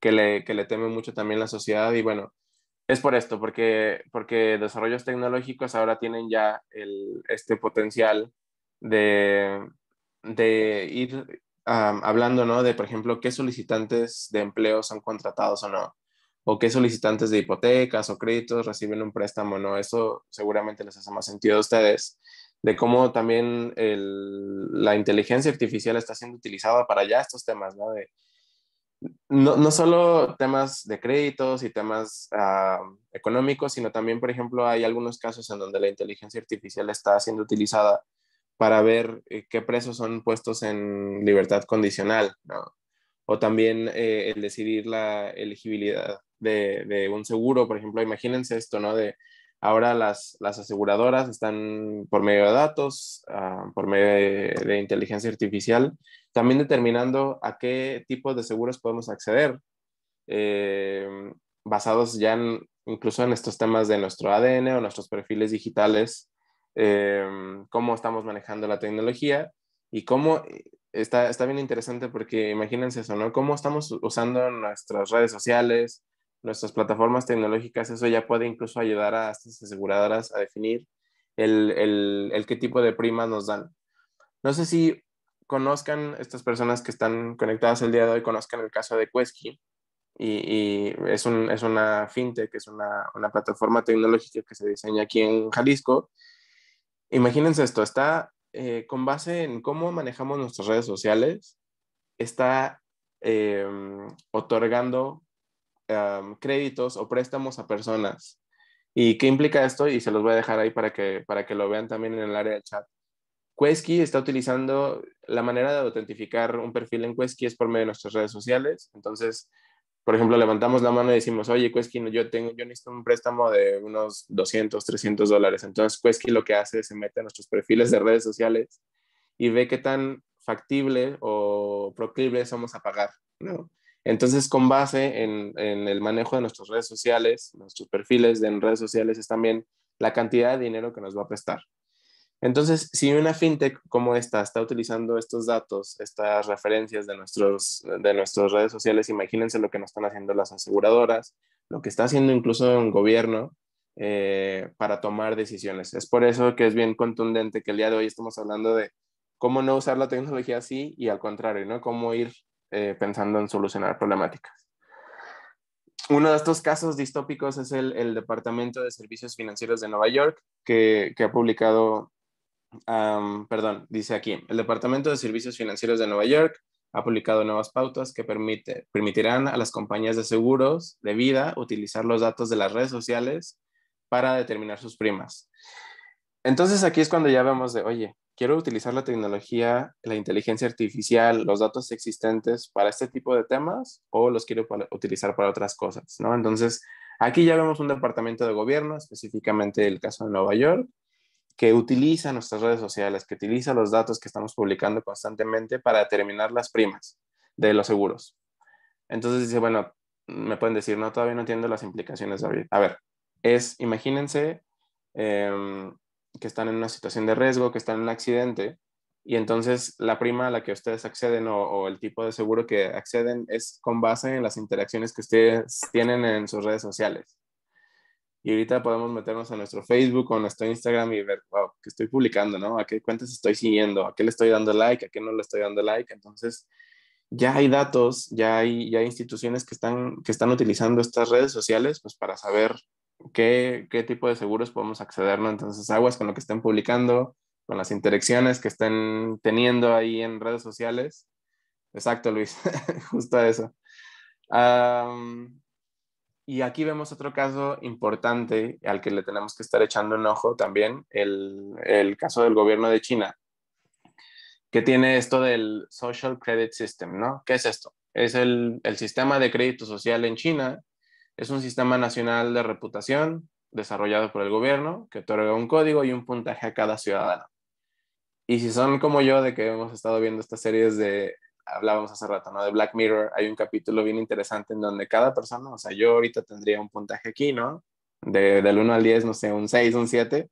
que le, que le teme mucho también la sociedad y bueno, es por esto, porque, porque desarrollos tecnológicos ahora tienen ya el, este potencial de, de ir hablando, ¿no? De, por ejemplo, qué solicitantes de empleo son contratados o no, o qué solicitantes de hipotecas o créditos reciben un préstamo o no. Eso seguramente les hace más sentido a ustedes, de cómo también la inteligencia artificial está siendo utilizada para ya estos temas, ¿no? De, no, no, solo temas de créditos y temas económicos, sino también, por ejemplo, hay algunos casos en donde la inteligencia artificial está siendo utilizada para ver eh, qué presos son puestos en libertad condicional, ¿no? O también eh, el decidir la elegibilidad de, un seguro, por ejemplo, imagínense esto, ¿no? De ahora las, aseguradoras están por medio de datos, ah, por medio de, inteligencia artificial, también determinando a qué tipo de seguros podemos acceder, eh, basados ya incluso en estos temas de nuestro ADN o nuestros perfiles digitales Em, cómo estamos manejando la tecnología y cómo eh, está, está bien interesante porque imagínense eso, ¿no? Cómo estamos usando nuestras redes sociales, nuestras plataformas tecnológicas, eso ya puede incluso ayudar a estas aseguradoras a definir el, el, qué tipo de primas nos dan. No sé si conozcan estas personas que están conectadas el día de hoy, conozcan el caso de Quesky. Y, es, un, es, una fintech, es una, una plataforma tecnológica que se diseña aquí en Jalisco Imagínense esto, está eh, con base en cómo manejamos nuestras redes sociales, está em, otorgando em, créditos o préstamos a personas. ¿Y qué implica esto? Y se los voy a dejar ahí para que, para que lo vean también en el área de chat. Quesky está utilizando la manera de autentificar un perfil en Quesky es por medio de nuestras redes sociales. Entonces, por ejemplo, levantamos la mano y decimos, oye, no, yo, tengo, yo necesito un préstamo de unos 200, 300 dólares. Entonces, Cuesqui lo que hace es se mete a nuestros perfiles de redes sociales y ve qué tan factible o proclive somos a pagar, Entonces, con base en, el manejo de nuestras redes sociales, nuestros perfiles de en redes sociales es también la cantidad de dinero que nos va a prestar, entonces, si una fintech como esta está utilizando estos datos, estas referencias de, nuestros, de nuestras redes sociales, imagínense lo que nos están haciendo las aseguradoras, lo que está haciendo incluso un gobierno eh, para tomar decisiones. Es por eso que es bien contundente que el día de hoy estamos hablando de cómo no usar la tecnología así y al contrario, ¿no? Cómo ir eh, pensando en solucionar problemáticas. Uno de estos casos distópicos es el, el Departamento de Servicios Financieros de Nueva York, que, que ha publicado perdón, dice aquí, el Departamento de Servicios Financieros de Nueva York ha publicado nuevas pautas que permitirán a las compañías de seguros de vida utilizar los datos de las redes sociales para determinar sus primas. Entonces aquí es cuando ya vemos de, oye, quiero utilizar la tecnología, la inteligencia artificial, los datos existentes para este tipo de temas o los quiero utilizar para otras cosas, ¿no? Entonces, aquí ya vemos un departamento de gobierno, específicamente el caso de Nueva York, que utiliza nuestras redes sociales, que utiliza los datos que estamos publicando constantemente para determinar las primas de los seguros. Entonces dice, bueno, me pueden decir, no, todavía no entiendo las implicaciones, David. A ver, es, imagínense em, que están en una situación de riesgo, que están en un accidente, y entonces la prima a la que ustedes acceden o, el tipo de seguro que acceden es con base en las interacciones que ustedes tienen en sus redes sociales. Y ahorita podemos meternos a nuestro Facebook o a nuestro Instagram y ver, wow, qué estoy publicando, ¿no? ¿A qué cuentas estoy siguiendo? ¿A qué le estoy dando like? ¿A qué no le estoy dando like? Entonces, ya hay datos, ya hay, ya instituciones que están, que están utilizando estas redes sociales pues, para saber qué, qué tipo de seguros podemos acceder, ¿no? Entonces, aguas con lo que estén publicando, con las interacciones que estén teniendo ahí en redes sociales. Exacto, Luis, [laughs] justo eso. Y aquí vemos otro caso importante al que le tenemos que estar echando un ojo también, el, caso del gobierno de China, que tiene esto del Social Credit System, ¿no? ¿Qué es esto? Es el, el sistema de crédito social en China, es un sistema nacional de reputación desarrollado por el gobierno que otorga un código y un puntaje a cada ciudadano. Y si son como yo, de que hemos estado viendo estas series de hablábamos hace rato, ¿no? De Black Mirror, hay un capítulo bien interesante en donde cada persona, o sea, yo ahorita tendría un puntaje aquí, ¿no? De, del 1 al 10, no sé, un 6, un 7.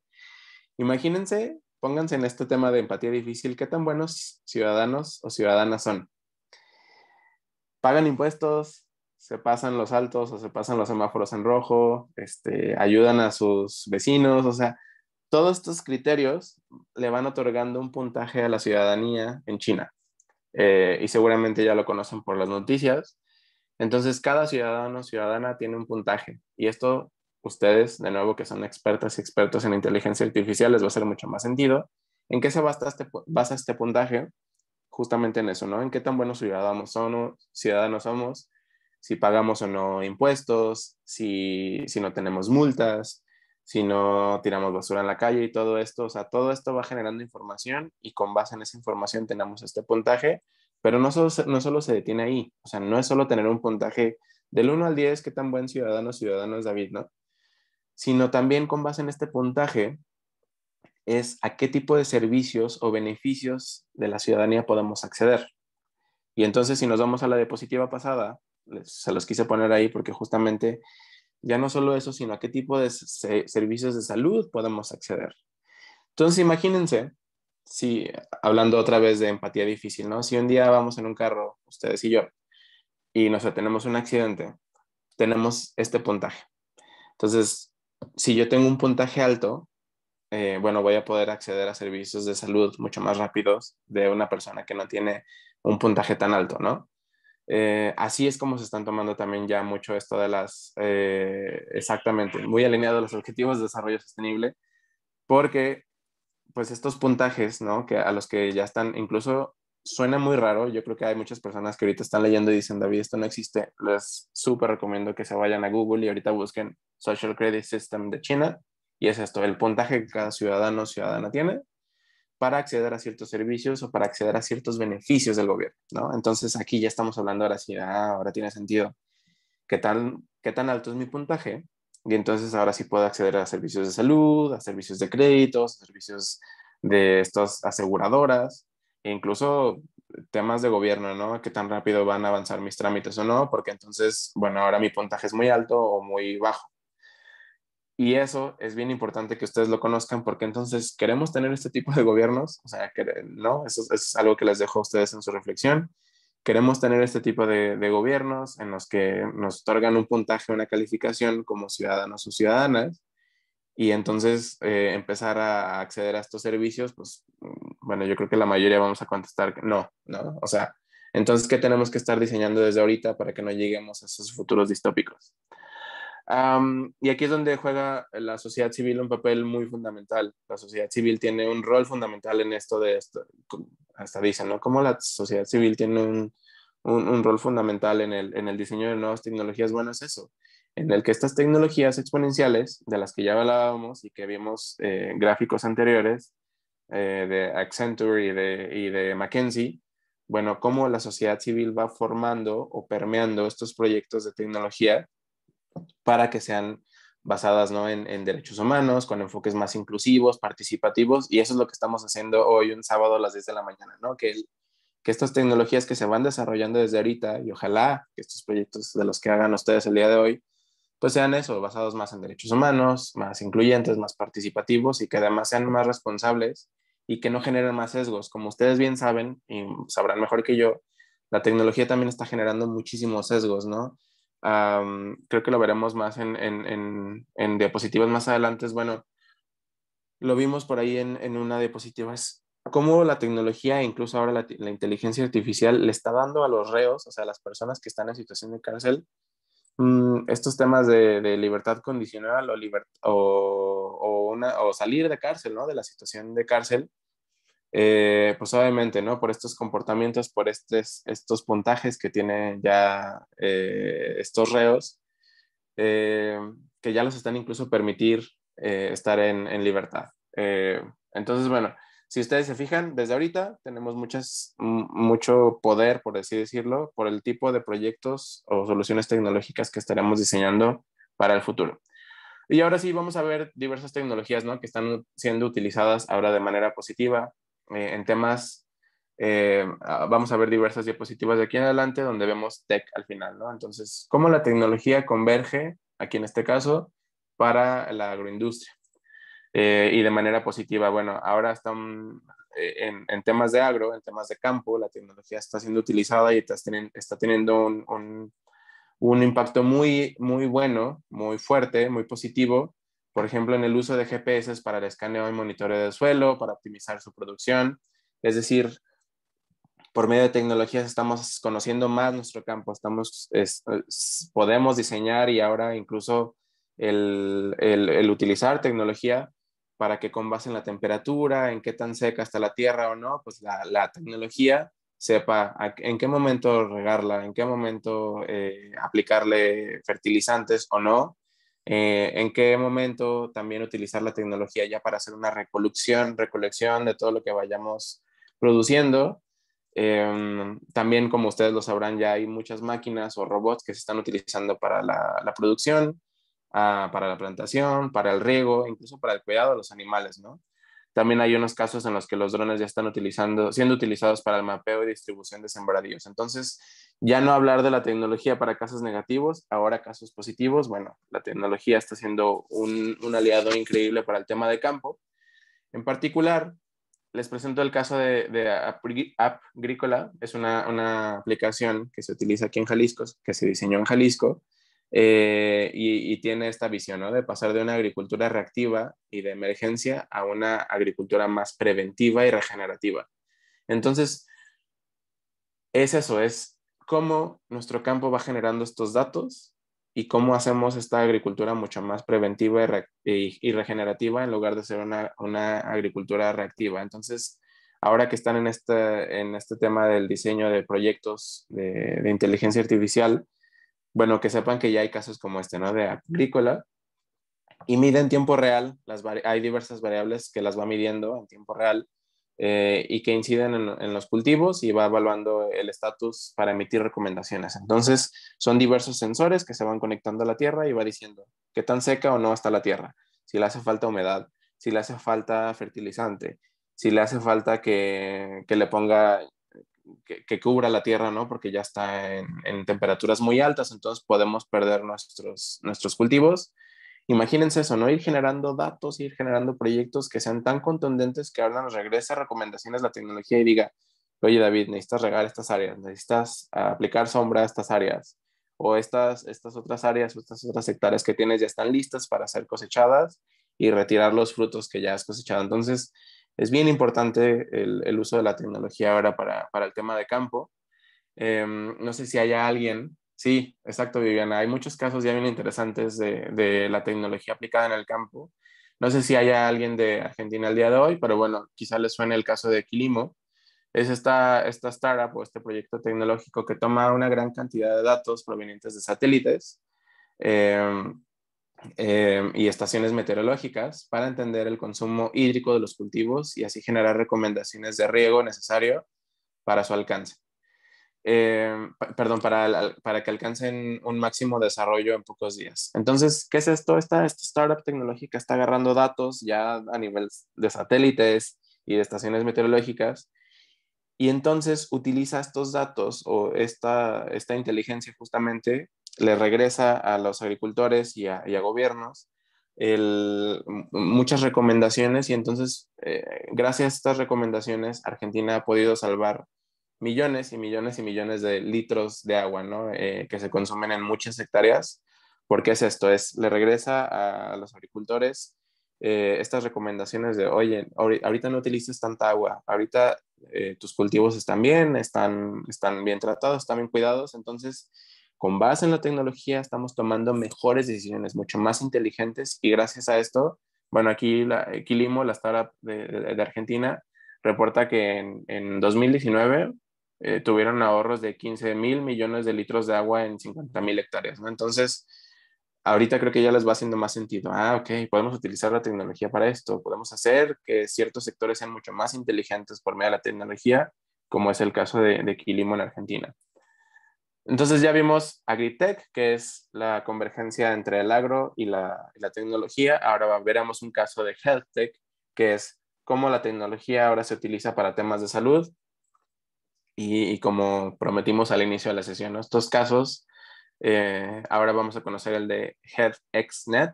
Imagínense, pónganse en este tema de empatía difícil, qué tan buenos ciudadanos o ciudadanas son. Pagan impuestos, se pasan los altos o se pasan los semáforos en rojo, este, ayudan a sus vecinos, o sea, todos estos criterios le van otorgando un puntaje a la ciudadanía en China. Eh, y seguramente ya lo conocen por las noticias. Entonces, cada ciudadano o ciudadana tiene un puntaje y esto ustedes, de nuevo, que son expertas y expertos en inteligencia artificial, les va a hacer mucho más sentido. ¿En qué se basa este, basa este puntaje? Justamente en eso, ¿no? En qué tan buenos ciudadanos somos, ciudadanos somos si pagamos o no impuestos, si, si no tenemos multas, si no tiramos basura en la calle y todo esto, o sea, todo esto va generando información y con base en esa información tenemos este puntaje, pero no solo, no solo se detiene ahí, o sea, no es solo tener un puntaje del 1 al 10, qué tan buen ciudadano ciudadano es David, ¿no? Sino también con base en este puntaje es a qué tipo de servicios o beneficios de la ciudadanía podemos acceder. Y entonces si nos vamos a la diapositiva pasada, se los quise poner ahí porque justamente ya no solo eso, sino a qué tipo de servicios de salud podemos acceder. Entonces, imagínense, si hablando otra vez de empatía difícil, ¿no? Si un día vamos en un carro, ustedes y yo, y nos sé, tenemos un accidente, tenemos este puntaje. Entonces, si yo tengo un puntaje alto, eh, bueno, voy a poder acceder a servicios de salud mucho más rápidos de una persona que no tiene un puntaje tan alto, ¿no? Eh, así es como se están tomando también ya mucho esto de las, eh, exactamente, muy alineado a los objetivos de desarrollo sostenible, porque pues estos puntajes, ¿no? Que a los que ya están, incluso suena muy raro, yo creo que hay muchas personas que ahorita están leyendo y dicen, David, esto no existe, les súper recomiendo que se vayan a Google y ahorita busquen Social Credit System de China, y es esto, el puntaje que cada ciudadano o ciudadana tiene para acceder a ciertos servicios o para acceder a ciertos beneficios del gobierno, ¿no? Entonces aquí ya estamos hablando ahora sí, ah, ahora tiene sentido. ¿Qué tan, tan alto es mi puntaje? Y entonces ahora sí puedo acceder a servicios de salud, a servicios de créditos, a servicios de estas aseguradoras, e incluso temas de gobierno, ¿no? Qué tan rápido van a avanzar mis trámites o no, porque entonces, bueno, ahora mi puntaje es muy alto o muy bajo. Y eso es bien importante que ustedes lo conozcan porque entonces queremos tener este tipo de gobiernos, o sea, no, eso, es algo que les dejo a ustedes en su reflexión. Queremos tener este tipo de, gobiernos en los que nos otorgan un puntaje, una calificación como ciudadanos o ciudadanas y entonces eh, empezar a acceder a estos servicios, pues mm, bueno, yo creo que la mayoría vamos a contestar que no, ¿no? O sea, entonces, ¿qué tenemos que estar diseñando desde ahorita para que no lleguemos a esos futuros distópicos? y aquí es donde juega la sociedad civil un papel muy fundamental. La sociedad civil tiene un rol fundamental en esto de esto, hasta dicen, ¿no? Como la sociedad civil tiene un, un, rol fundamental en el, en el, diseño de nuevas tecnologías. Bueno, es eso, en el que estas tecnologías exponenciales, de las que ya hablábamos y que vimos eh, gráficos anteriores eh, de Accenture y de, y de McKinsey, bueno, cómo la sociedad civil va formando o permeando estos proyectos de tecnología para que sean basadas ¿no? en, derechos humanos, con enfoques más inclusivos, participativos, y eso es lo que estamos haciendo hoy, un sábado a las 10 de la mañana, ¿no? que, que estas tecnologías que se van desarrollando desde ahorita, y ojalá que estos proyectos de los que hagan ustedes el día de hoy, pues sean eso, basados más en derechos humanos, más incluyentes, más participativos y que además sean más responsables y que no generen más sesgos. Como ustedes bien saben y sabrán mejor que yo, la tecnología también está generando muchísimos sesgos, ¿no? creo que lo veremos más en, en, en, en, diapositivas más adelante. Bueno, lo vimos por ahí en, una diapositiva. Es cómo la tecnología, incluso ahora la, inteligencia artificial, le está dando a los reos, o sea, a las personas que están en situación de cárcel, mm, estos temas de, de, libertad condicional o, o, o, o salir de cárcel, ¿no? De la situación de cárcel eh, pues obviamente, ¿no? Por estos comportamientos, por estos puntajes que tienen ya eh, estos reos, eh, que ya los están incluso permitir estar en, en libertad. entonces, bueno, si ustedes se fijan, desde ahorita tenemos muchas, mucho poder, por así decirlo, por el tipo de proyectos o soluciones tecnológicas que estaremos diseñando para el futuro. Y ahora sí, vamos a ver diversas tecnologías ¿no? que están siendo utilizadas ahora de manera positiva eh, en temas, eh, ah, vamos a ver diversas diapositivas de aquí en adelante donde vemos tech al final, ¿no? Entonces, cómo la tecnología converge, aquí en este caso, para la agroindustria. Eh, y de manera positiva, bueno, ahora están en, temas de agro, en temas de campo, la tecnología está siendo utilizada y está, está teniendo un, un impacto muy, muy bueno, muy fuerte, muy positivo por ejemplo, en el uso de GPS para el escaneo y monitoreo del suelo, para optimizar su producción. Es decir, por medio de tecnologías estamos conociendo más nuestro campo, estamos, podemos diseñar y ahora incluso el, utilizar tecnología para que con base en la temperatura, en qué tan seca está la tierra o no, pues la, tecnología sepa en qué momento regarla, en qué momento eh, aplicarle fertilizantes o no, eh, en qué momento también utilizar la tecnología ya para hacer una recolección, recolección de todo lo que vayamos produciendo. Em, también, como ustedes lo sabrán, ya hay muchas máquinas o robots que se están utilizando para la, producción, ah, para la plantación, para el riego, incluso para el cuidado de los animales, ¿no? También hay unos casos en los que los drones ya están siendo utilizados para el mapeo y distribución de sembradíos. Entonces, ya no hablar de la tecnología para casos negativos, ahora casos positivos. Bueno, la tecnología está siendo un, aliado increíble para el tema de campo. En particular, les presento el caso de, de agrícola Es una, aplicación que se utiliza aquí en Jalisco, que se diseñó en Jalisco, eh, y, tiene esta visión de pasar de una agricultura reactiva y de emergencia a una agricultura más preventiva y regenerativa. Entonces, es eso, es cómo nuestro campo va generando estos datos y cómo hacemos esta agricultura mucho más preventiva y, regenerativa en lugar de ser una, agricultura reactiva. Entonces, ahora que están en este, este tema del diseño de proyectos de inteligencia artificial, bueno, que sepan que ya hay casos como este, ¿no? De agrícola. Y mide en tiempo real, las hay diversas variables que las va midiendo en tiempo real eh, y que inciden en, en, los cultivos y va evaluando el estatus para emitir recomendaciones. Entonces, son diversos sensores que se van conectando a la tierra y va diciendo qué tan seca o no está la tierra, si le hace falta humedad, si le hace falta fertilizante, si le hace falta que, que le ponga que, cubra la tierra, ¿no? Porque ya está en, temperaturas muy altas, entonces podemos perder nuestros, nuestros cultivos. Imagínense eso, ¿no? Ir generando datos, ir generando proyectos que sean tan contundentes que ahora nos regrese recomendaciones la tecnología y diga, oye David, necesitas regar estas áreas, necesitas aplicar sombra a estas áreas, o estas, estas otras áreas o estas otras hectáreas que tienes ya están listas para ser cosechadas y retirar los frutos que ya has cosechado. Entonces, es bien importante el, uso de la tecnología ahora para, el tema de campo. Em, no sé si haya alguien. Sí, exacto, Viviana. Hay muchos casos ya bien interesantes de, la tecnología aplicada en el campo. No sé si haya alguien de Argentina al día de hoy, pero bueno, quizá les suene el caso de Quilimo. Es esta, esta startup o este proyecto tecnológico que toma una gran cantidad de datos provenientes de satélites. Em, Em, y estaciones meteorológicas para entender el consumo hídrico de los cultivos y así generar recomendaciones de riego necesario para su alcance. Em, perdón, para, para, que alcancen un máximo desarrollo en pocos días. Entonces, ¿qué es esto? Esta, esta startup tecnológica está agarrando datos ya a nivel de satélites y de estaciones meteorológicas y entonces utiliza estos datos o esta, esta inteligencia justamente le regresa a los agricultores y a, gobiernos muchas recomendaciones y entonces eh, gracias a estas recomendaciones Argentina ha podido salvar millones y millones y millones de litros de agua ¿no? Eh, que se consumen en muchas hectáreas porque es esto, es le regresa a los agricultores eh, estas recomendaciones de, oye, ahorita no utilices tanta agua, ahorita tus cultivos están bien, están, están bien tratados, están bien cuidados, entonces con base en la tecnología estamos tomando mejores decisiones, mucho más inteligentes y gracias a esto, bueno, aquí la, Quilimo, la startup de, Argentina, reporta que en, 2019 eh, tuvieron ahorros de 15 mil millones de litros de agua en 50 mil hectáreas, ¿no? Entonces, ahorita creo que ya les va haciendo más sentido. Ah, ok, podemos utilizar la tecnología para esto, podemos hacer que ciertos sectores sean mucho más inteligentes por medio de la tecnología, como es el caso de, de Quilimo en Argentina. Entonces ya vimos Agritech, que es la convergencia entre el agro y la, tecnología. Ahora veremos un caso de HealthTech, que es cómo la tecnología ahora se utiliza para temas de salud. Y, como prometimos al inicio de la sesión, estos casos, eh, ahora vamos a conocer el de HealthXNet,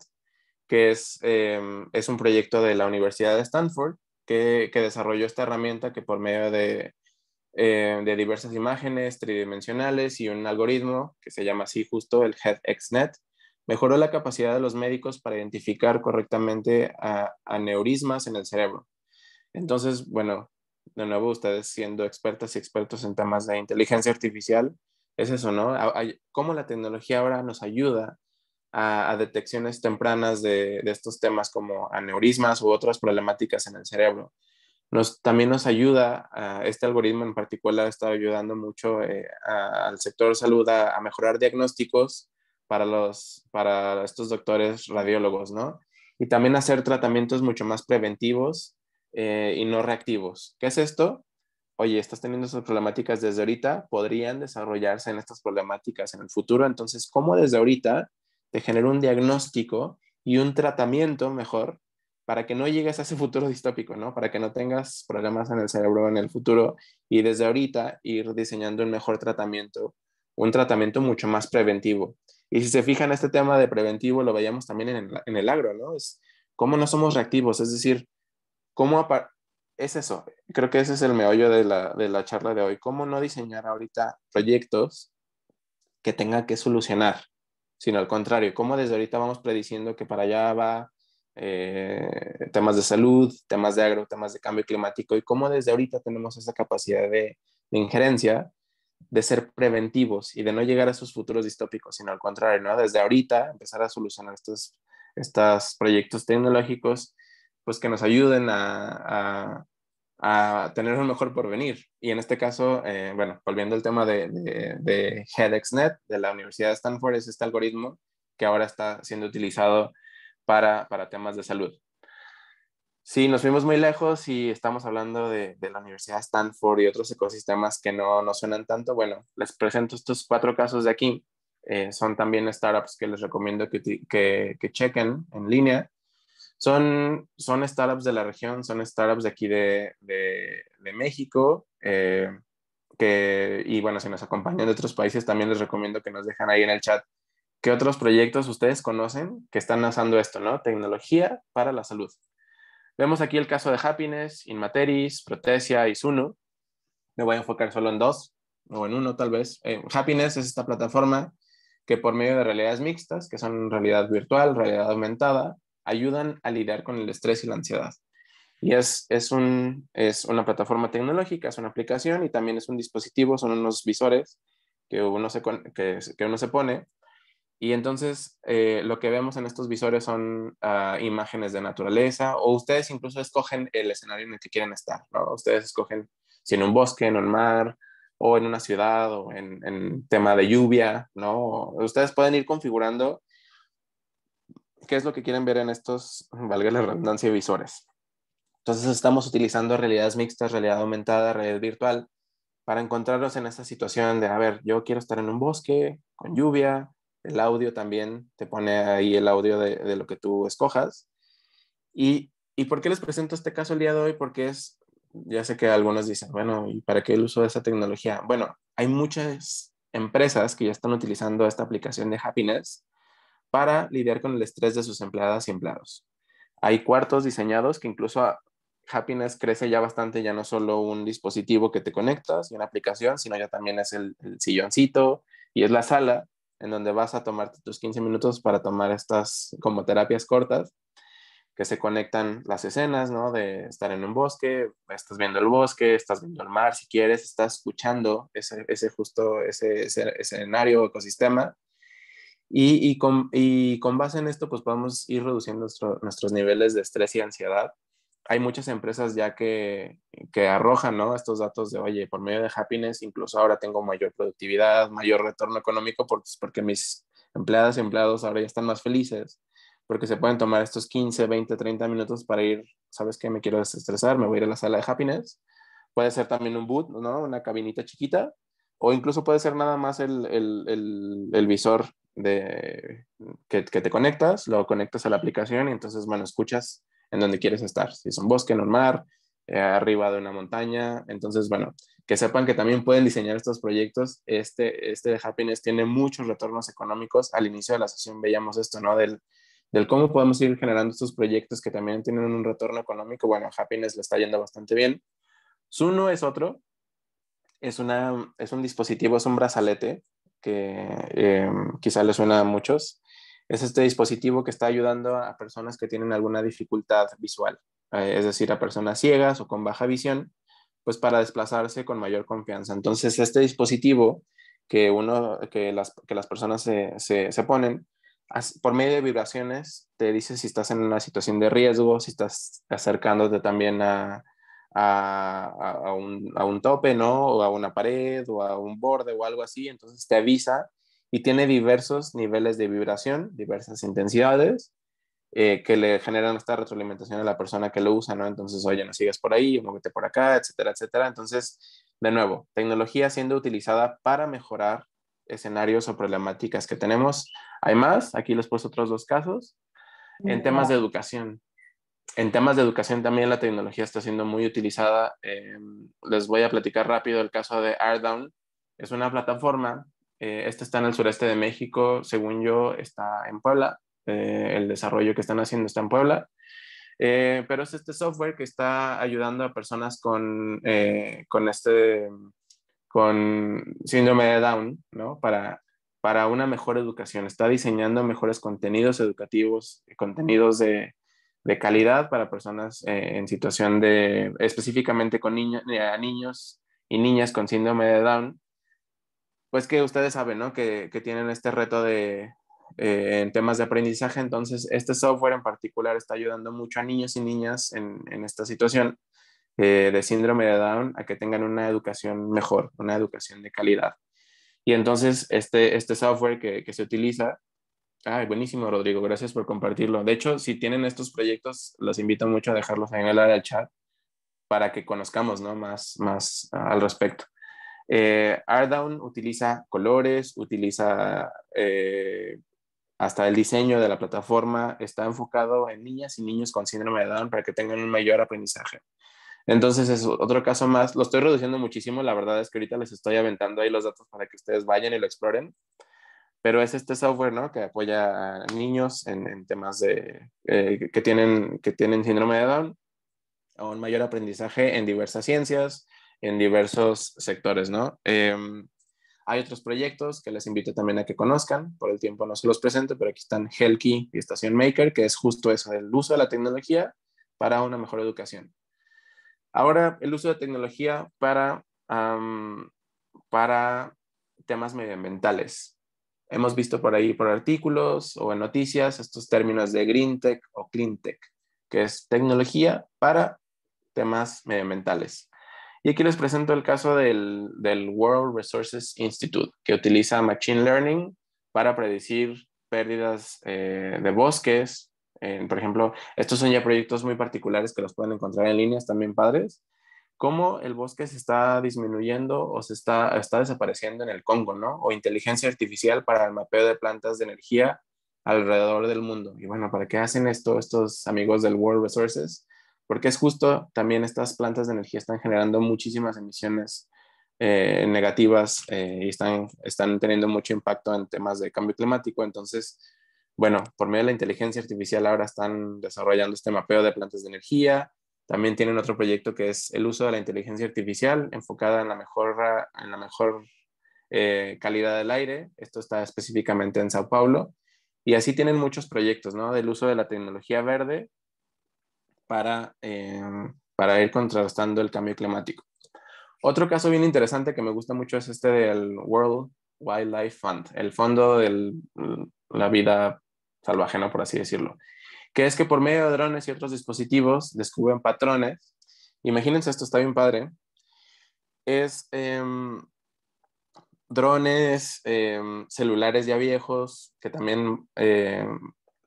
que es, eh, es un proyecto de la Universidad de Stanford que desarrolló esta herramienta que por medio de eh, de diversas imágenes tridimensionales y un algoritmo que se llama así justo el HeadXNet, mejoró la capacidad de los médicos para identificar correctamente a, aneurismas en el cerebro. Entonces, bueno, de nuevo, ustedes siendo expertas y expertos en temas de inteligencia artificial, es eso, ¿no? cómo la tecnología ahora nos ayuda a, detecciones tempranas de, de, estos temas como aneurismas u otras problemáticas en el cerebro también nos ayuda, este algoritmo en particular ha estado ayudando mucho eh, al sector salud a, mejorar diagnósticos para, los, para estos doctores radiólogos, ¿no? Y también hacer tratamientos mucho más preventivos eh, y no reactivos. ¿Qué es esto? Oye, estás teniendo esas problemáticas desde ahorita, podrían desarrollarse en estas problemáticas en el futuro. Entonces, ¿cómo desde ahorita te genera un diagnóstico y un tratamiento mejor para que no llegues a ese futuro distópico, ¿no? Para que no tengas problemas en el cerebro en el futuro y desde ahorita ir diseñando un mejor tratamiento, un tratamiento mucho más preventivo. Y si se fijan, este tema de preventivo lo veíamos también en el, agro, ¿no? Es cómo no somos reactivos, es decir, cómo es eso, creo que ese es el meollo de la, de la charla de hoy, cómo no diseñar ahorita proyectos que tenga que solucionar, sino al contrario, cómo desde ahorita vamos prediciendo que para allá va eh, temas de salud, temas de agro, temas de cambio climático y cómo desde ahorita tenemos esa capacidad de, de injerencia, de ser preventivos y de no llegar a esos futuros distópicos, sino al contrario, ¿no? Desde ahorita empezar a solucionar estos, estos proyectos tecnológicos, pues que nos ayuden a, tener un mejor porvenir. Y en este caso, eh, bueno, volviendo al tema de, de, de de la Universidad de Stanford, es este algoritmo que ahora está siendo utilizado para, para temas de salud. Sí, nos fuimos muy lejos y estamos hablando de, de la Universidad Stanford y otros ecosistemas que no, no, suenan tanto. Bueno, les presento estos cuatro casos de aquí. Eh, son también startups que les recomiendo que, que, chequen en línea. Son, son, startups de la región, son startups de aquí de, de, México. Eh, que, y bueno, si nos acompañan de otros países, también les recomiendo que nos dejan ahí en el chat ¿Qué otros proyectos ustedes conocen que están lanzando esto, ¿no? Tecnología para la salud. Vemos aquí el caso de Happiness, Inmateris, Protesia y Suno. Me voy a enfocar solo en dos, o en uno tal vez. Eh, Happiness es esta plataforma que por medio de realidades mixtas, que son realidad virtual, realidad aumentada, ayudan a lidiar con el estrés y la ansiedad. Y es, es, un, es una plataforma tecnológica, es una aplicación y también es un dispositivo, son unos visores que uno se, que uno se pone y entonces eh, lo que vemos en estos visores son ah, imágenes de naturaleza o ustedes incluso escogen el escenario en el que quieren estar, ¿no? Ustedes escogen si en un bosque, en un mar o en una ciudad o en, tema de lluvia, ¿no? Ustedes pueden ir configurando qué es lo que quieren ver en estos, valga la redundancia, visores. Entonces estamos utilizando realidades mixtas, realidad aumentada, realidad virtual, para encontrarnos en esta situación de, a ver, yo quiero estar en un bosque con lluvia, el audio también, te pone ahí el audio de, lo que tú escojas. Y, por qué les presento este caso el día de hoy? Porque es, ya sé que algunos dicen, bueno, ¿y para qué el uso de esa tecnología? Bueno, hay muchas empresas que ya están utilizando esta aplicación de Happiness para lidiar con el estrés de sus empleadas y empleados. Hay cuartos diseñados que incluso Happiness crece ya bastante, ya no solo un dispositivo que te conectas y una aplicación, sino ya también es el silloncito y es la sala en donde vas a tomarte tus 15 minutos para tomar estas como terapias cortas que se conectan las escenas, ¿no? De estar en un bosque, estás viendo el bosque, estás viendo el mar, si quieres, estás escuchando ese, ese justo, ese, escenario, ecosistema. Y, con, base en esto, pues podemos ir reduciendo nuestros niveles de estrés y ansiedad hay muchas empresas ya que, que arrojan ¿no? estos datos de, oye, por medio de happiness, incluso ahora tengo mayor productividad, mayor retorno económico, porque pues, porque mis empleadas y empleados ahora ya están más felices, porque se pueden tomar estos 15, 20, 30 minutos para ir, ¿sabes qué? Me quiero desestresar, me voy a ir a la sala de happiness. Puede ser también un boot, ¿no? Una cabinita chiquita, o incluso puede ser nada más el, el, el, visor de, que, que te conectas, lo conectas a la aplicación y entonces, bueno, escuchas en donde quieres estar, si es un bosque, en un mar, eh, arriba de una montaña. Entonces, bueno, que sepan que también pueden diseñar estos proyectos. Este, este de Happiness tiene muchos retornos económicos. Al inicio de la sesión veíamos esto, ¿no? Del, cómo podemos ir generando estos proyectos que también tienen un retorno económico. Bueno, Happiness le está yendo bastante bien. Zuno es otro. Es, una, es un dispositivo, es un brazalete que eh, quizá le suena a muchos es este dispositivo que está ayudando a personas que tienen alguna dificultad visual, eh, es decir, a personas ciegas o con baja visión, pues para desplazarse con mayor confianza. Entonces, este dispositivo que, uno, que, las, personas se, ponen, por medio de vibraciones te dice si estás en una situación de riesgo, si estás acercándote también a, un, a, un, tope, ¿no? O a una pared o a un borde o algo así. Entonces te avisa y tiene diversos niveles de vibración, diversas intensidades eh, que le generan esta retroalimentación a la persona que lo usa, ¿no? Entonces, oye, no sigas por ahí, muévete por acá, etcétera, etcétera. Entonces, de nuevo, tecnología siendo utilizada para mejorar escenarios o problemáticas que tenemos. Hay más, aquí les puse otros dos casos. En temas de educación. En temas de educación también la tecnología está siendo muy utilizada. Em, les voy a platicar rápido el caso de Ardown. Es una plataforma eh, este está en el sureste de México, según yo, está en Puebla. Eh, el desarrollo que están haciendo está en Puebla. Eh, pero es este software que está ayudando a personas con, este con síndrome de Down, Para, para una mejor educación. Está diseñando mejores contenidos educativos, contenidos de, calidad para personas en situación de, específicamente con a niños y niñas con síndrome de Down, pues que ustedes saben, ¿no? Que, que tienen este reto de, eh, en temas de aprendizaje, entonces este software en particular está ayudando mucho a niños y niñas en, en esta situación eh, de síndrome de Down a que tengan una educación mejor, una educación de calidad. Y entonces este, este software que, que se utiliza Ay, buenísimo, Rodrigo. Gracias por compartirlo. De hecho, si tienen estos proyectos, los invito mucho a dejarlos en el área del chat para que conozcamos ¿no? más, más ah, al respecto. Eh, Ardown utiliza colores, utiliza eh, hasta el diseño de la plataforma, está enfocado en niñas y niños con síndrome de Down para que tengan un mayor aprendizaje. Entonces es otro caso más, lo estoy reduciendo muchísimo, la verdad es que ahorita les estoy aventando ahí los datos para que ustedes vayan y lo exploren, pero es este software, ¿no? Que apoya a niños en, temas de, eh, que, tienen, que tienen síndrome de Down, a un mayor aprendizaje en diversas ciencias, en diversos sectores, ¿no? Em, hay otros proyectos que les invito también a que conozcan, por el tiempo no se los presento, pero aquí están Helki y Estación Maker, que es justo eso, el uso de la tecnología para una mejor educación. Ahora, el uso de tecnología para, para temas medioambientales. Hemos visto por ahí, por artículos o en noticias, estos términos de Green Tech o Clean Tech, que es tecnología para temas medioambientales. Y aquí les presento el caso del, World Resources Institute, que utiliza Machine Learning para predecir pérdidas eh, de bosques. Eh, por ejemplo, estos son ya proyectos muy particulares que los pueden encontrar en líneas también padres. Cómo el bosque se está disminuyendo o se está, está desapareciendo en el Congo, ¿no? O inteligencia artificial para el mapeo de plantas de energía alrededor del mundo. Y bueno, ¿para qué hacen esto estos amigos del World Resources? porque es justo también estas plantas de energía están generando muchísimas emisiones eh, negativas eh, y están, están teniendo mucho impacto en temas de cambio climático. Entonces, bueno, por medio de la inteligencia artificial ahora están desarrollando este mapeo de plantas de energía. También tienen otro proyecto que es el uso de la inteligencia artificial enfocada en la en la mejor eh, calidad del aire. Esto está específicamente en Sao Paulo. Y así tienen muchos proyectos, ¿no? Del uso de la tecnología verde eh, para, ir contrastando el cambio climático. Otro caso bien interesante que me gusta mucho es este del World Wildlife Fund, el fondo de la vida salvaje, por así decirlo, que es que por medio de drones y otros dispositivos descubren patrones. Imagínense, esto está bien padre. Es em, drones, em, celulares ya viejos, que también em,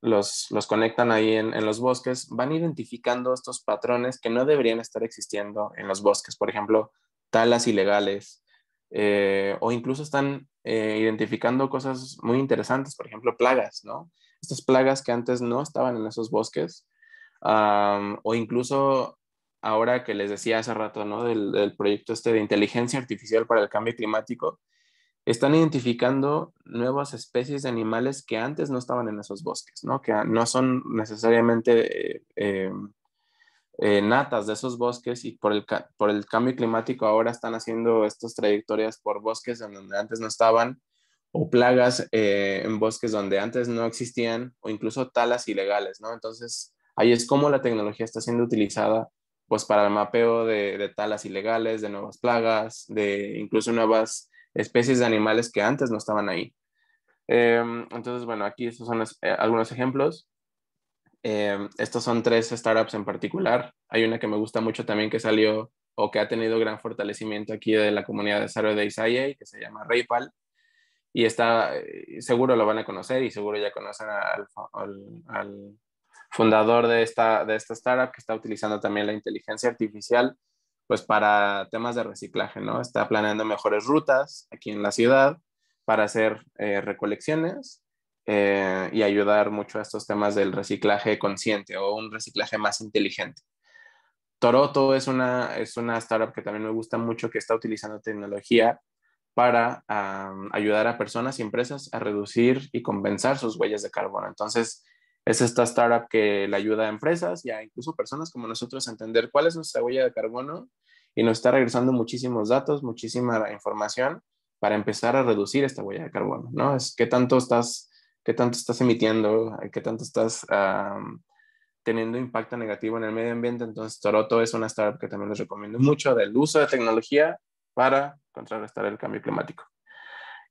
los, conectan ahí en, los bosques, van identificando estos patrones que no deberían estar existiendo en los bosques, por ejemplo, talas ilegales, eh, o incluso están eh, identificando cosas muy interesantes, por ejemplo, plagas, ¿no? Estas plagas que antes no estaban en esos bosques, o incluso ahora que les decía hace rato, ¿no? Del, del proyecto este de inteligencia artificial para el cambio climático, están identificando nuevas especies de animales que antes no estaban en esos bosques, ¿no? que no son necesariamente eh, eh, natas de esos bosques y por el, por el cambio climático ahora están haciendo estas trayectorias por bosques donde antes no estaban o plagas eh, en bosques donde antes no existían o incluso talas ilegales. ¿no? Entonces ahí es como la tecnología está siendo utilizada pues para el mapeo de, de talas ilegales, de nuevas plagas, de incluso nuevas especies de animales que antes no estaban ahí. Em, entonces, bueno, aquí estos son eh, algunos ejemplos. Em, estos son tres startups en particular. Hay una que me gusta mucho también que salió o que ha tenido gran fortalecimiento aquí de la comunidad de desarrollo de Isaiah, que se llama Raypal. Y está, eh, seguro lo van a conocer y seguro ya conocen al, al fundador de esta, de esta startup que está utilizando también la inteligencia artificial pues para temas de reciclaje, ¿no? Está planeando mejores rutas aquí en la ciudad para hacer eh, recolecciones eh, y ayudar mucho a estos temas del reciclaje consciente o un reciclaje más inteligente. Toroto es una, es una startup que también me gusta mucho que está utilizando tecnología para ayudar a personas y empresas a reducir y compensar sus huellas de carbono. Entonces, es esta startup que le ayuda a empresas y a incluso personas como nosotros a entender cuál es nuestra huella de carbono y nos está regresando muchísimos datos, muchísima información para empezar a reducir esta huella de carbono, ¿no? Es qué tanto estás, qué tanto estás emitiendo, qué tanto estás teniendo impacto negativo en el medio ambiente. Entonces, Toroto es una startup que también les recomiendo mucho del uso de tecnología para contrarrestar el cambio climático.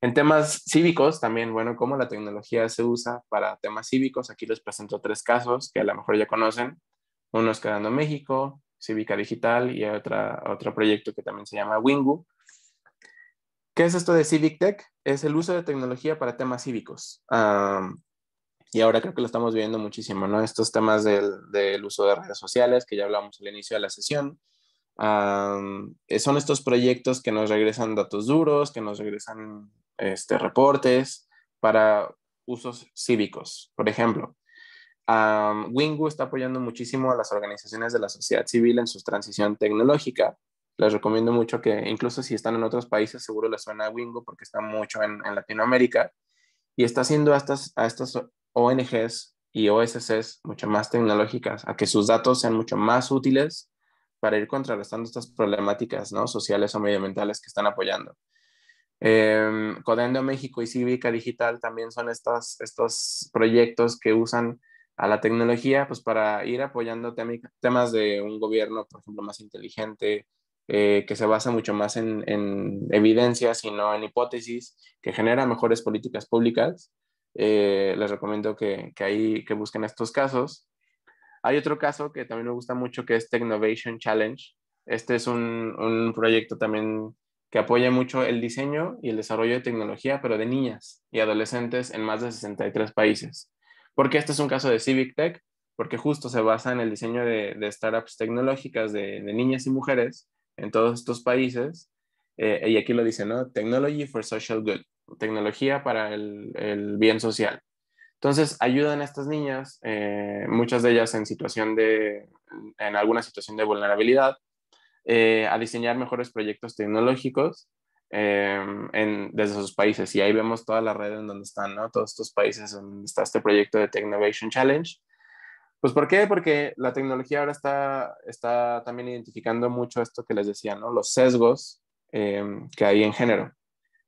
En temas cívicos también, bueno, cómo la tecnología se usa para temas cívicos. Aquí les presento tres casos que a lo mejor ya conocen. Uno es Quedando México, Cívica Digital y otra, otro proyecto que también se llama Wingu. ¿Qué es esto de Civic Tech? Es el uso de tecnología para temas cívicos. Ah, y ahora creo que lo estamos viendo muchísimo, ¿no? Estos temas del, del uso de redes sociales, que ya hablamos al inicio de la sesión, eh, son estos proyectos que nos regresan datos duros, que nos regresan este, reportes para usos cívicos, por ejemplo. Wingo Wingu está apoyando muchísimo a las organizaciones de la sociedad civil en su transición tecnológica. Les recomiendo mucho que, incluso si están en otros países, seguro les suena a Wingu porque está mucho en, Latinoamérica y está haciendo a estas, a estas ONGs y OSCs mucho más tecnológicas, a que sus datos sean mucho más útiles para ir contrarrestando estas problemáticas ¿no? sociales o medioambientales que están apoyando. Em, Codendo México y Cívica Digital también son estos proyectos que usan a la tecnología pues, para ir apoyando temas de un gobierno, por ejemplo, más inteligente, eh, que se basa mucho más en, en, evidencias y no en hipótesis, que genera mejores políticas públicas. Eh, les recomiendo que, que, que busquen estos casos. Hay otro caso que también me gusta mucho que es Technovation Challenge. Este es un, proyecto también que apoya mucho el diseño y el desarrollo de tecnología, pero de niñas y adolescentes en más de 63 países. Porque este es un caso de Civic Tech, porque justo se basa en el diseño de, startups tecnológicas de, niñas y mujeres en todos estos países. Eh, y aquí lo dice, ¿no? Technology for social good, tecnología para el, el bien social. Entonces, ayudan a estas niñas, eh, muchas de ellas en situación de, en alguna situación de vulnerabilidad, eh, a diseñar mejores proyectos tecnológicos em, desde sus países. Y ahí vemos toda la red en donde están, ¿no? Todos estos países donde está este proyecto de Technovation Challenge. Pues ¿por qué? Porque la tecnología ahora está, está también identificando mucho esto que les decía, ¿no? Los sesgos em, que hay en género.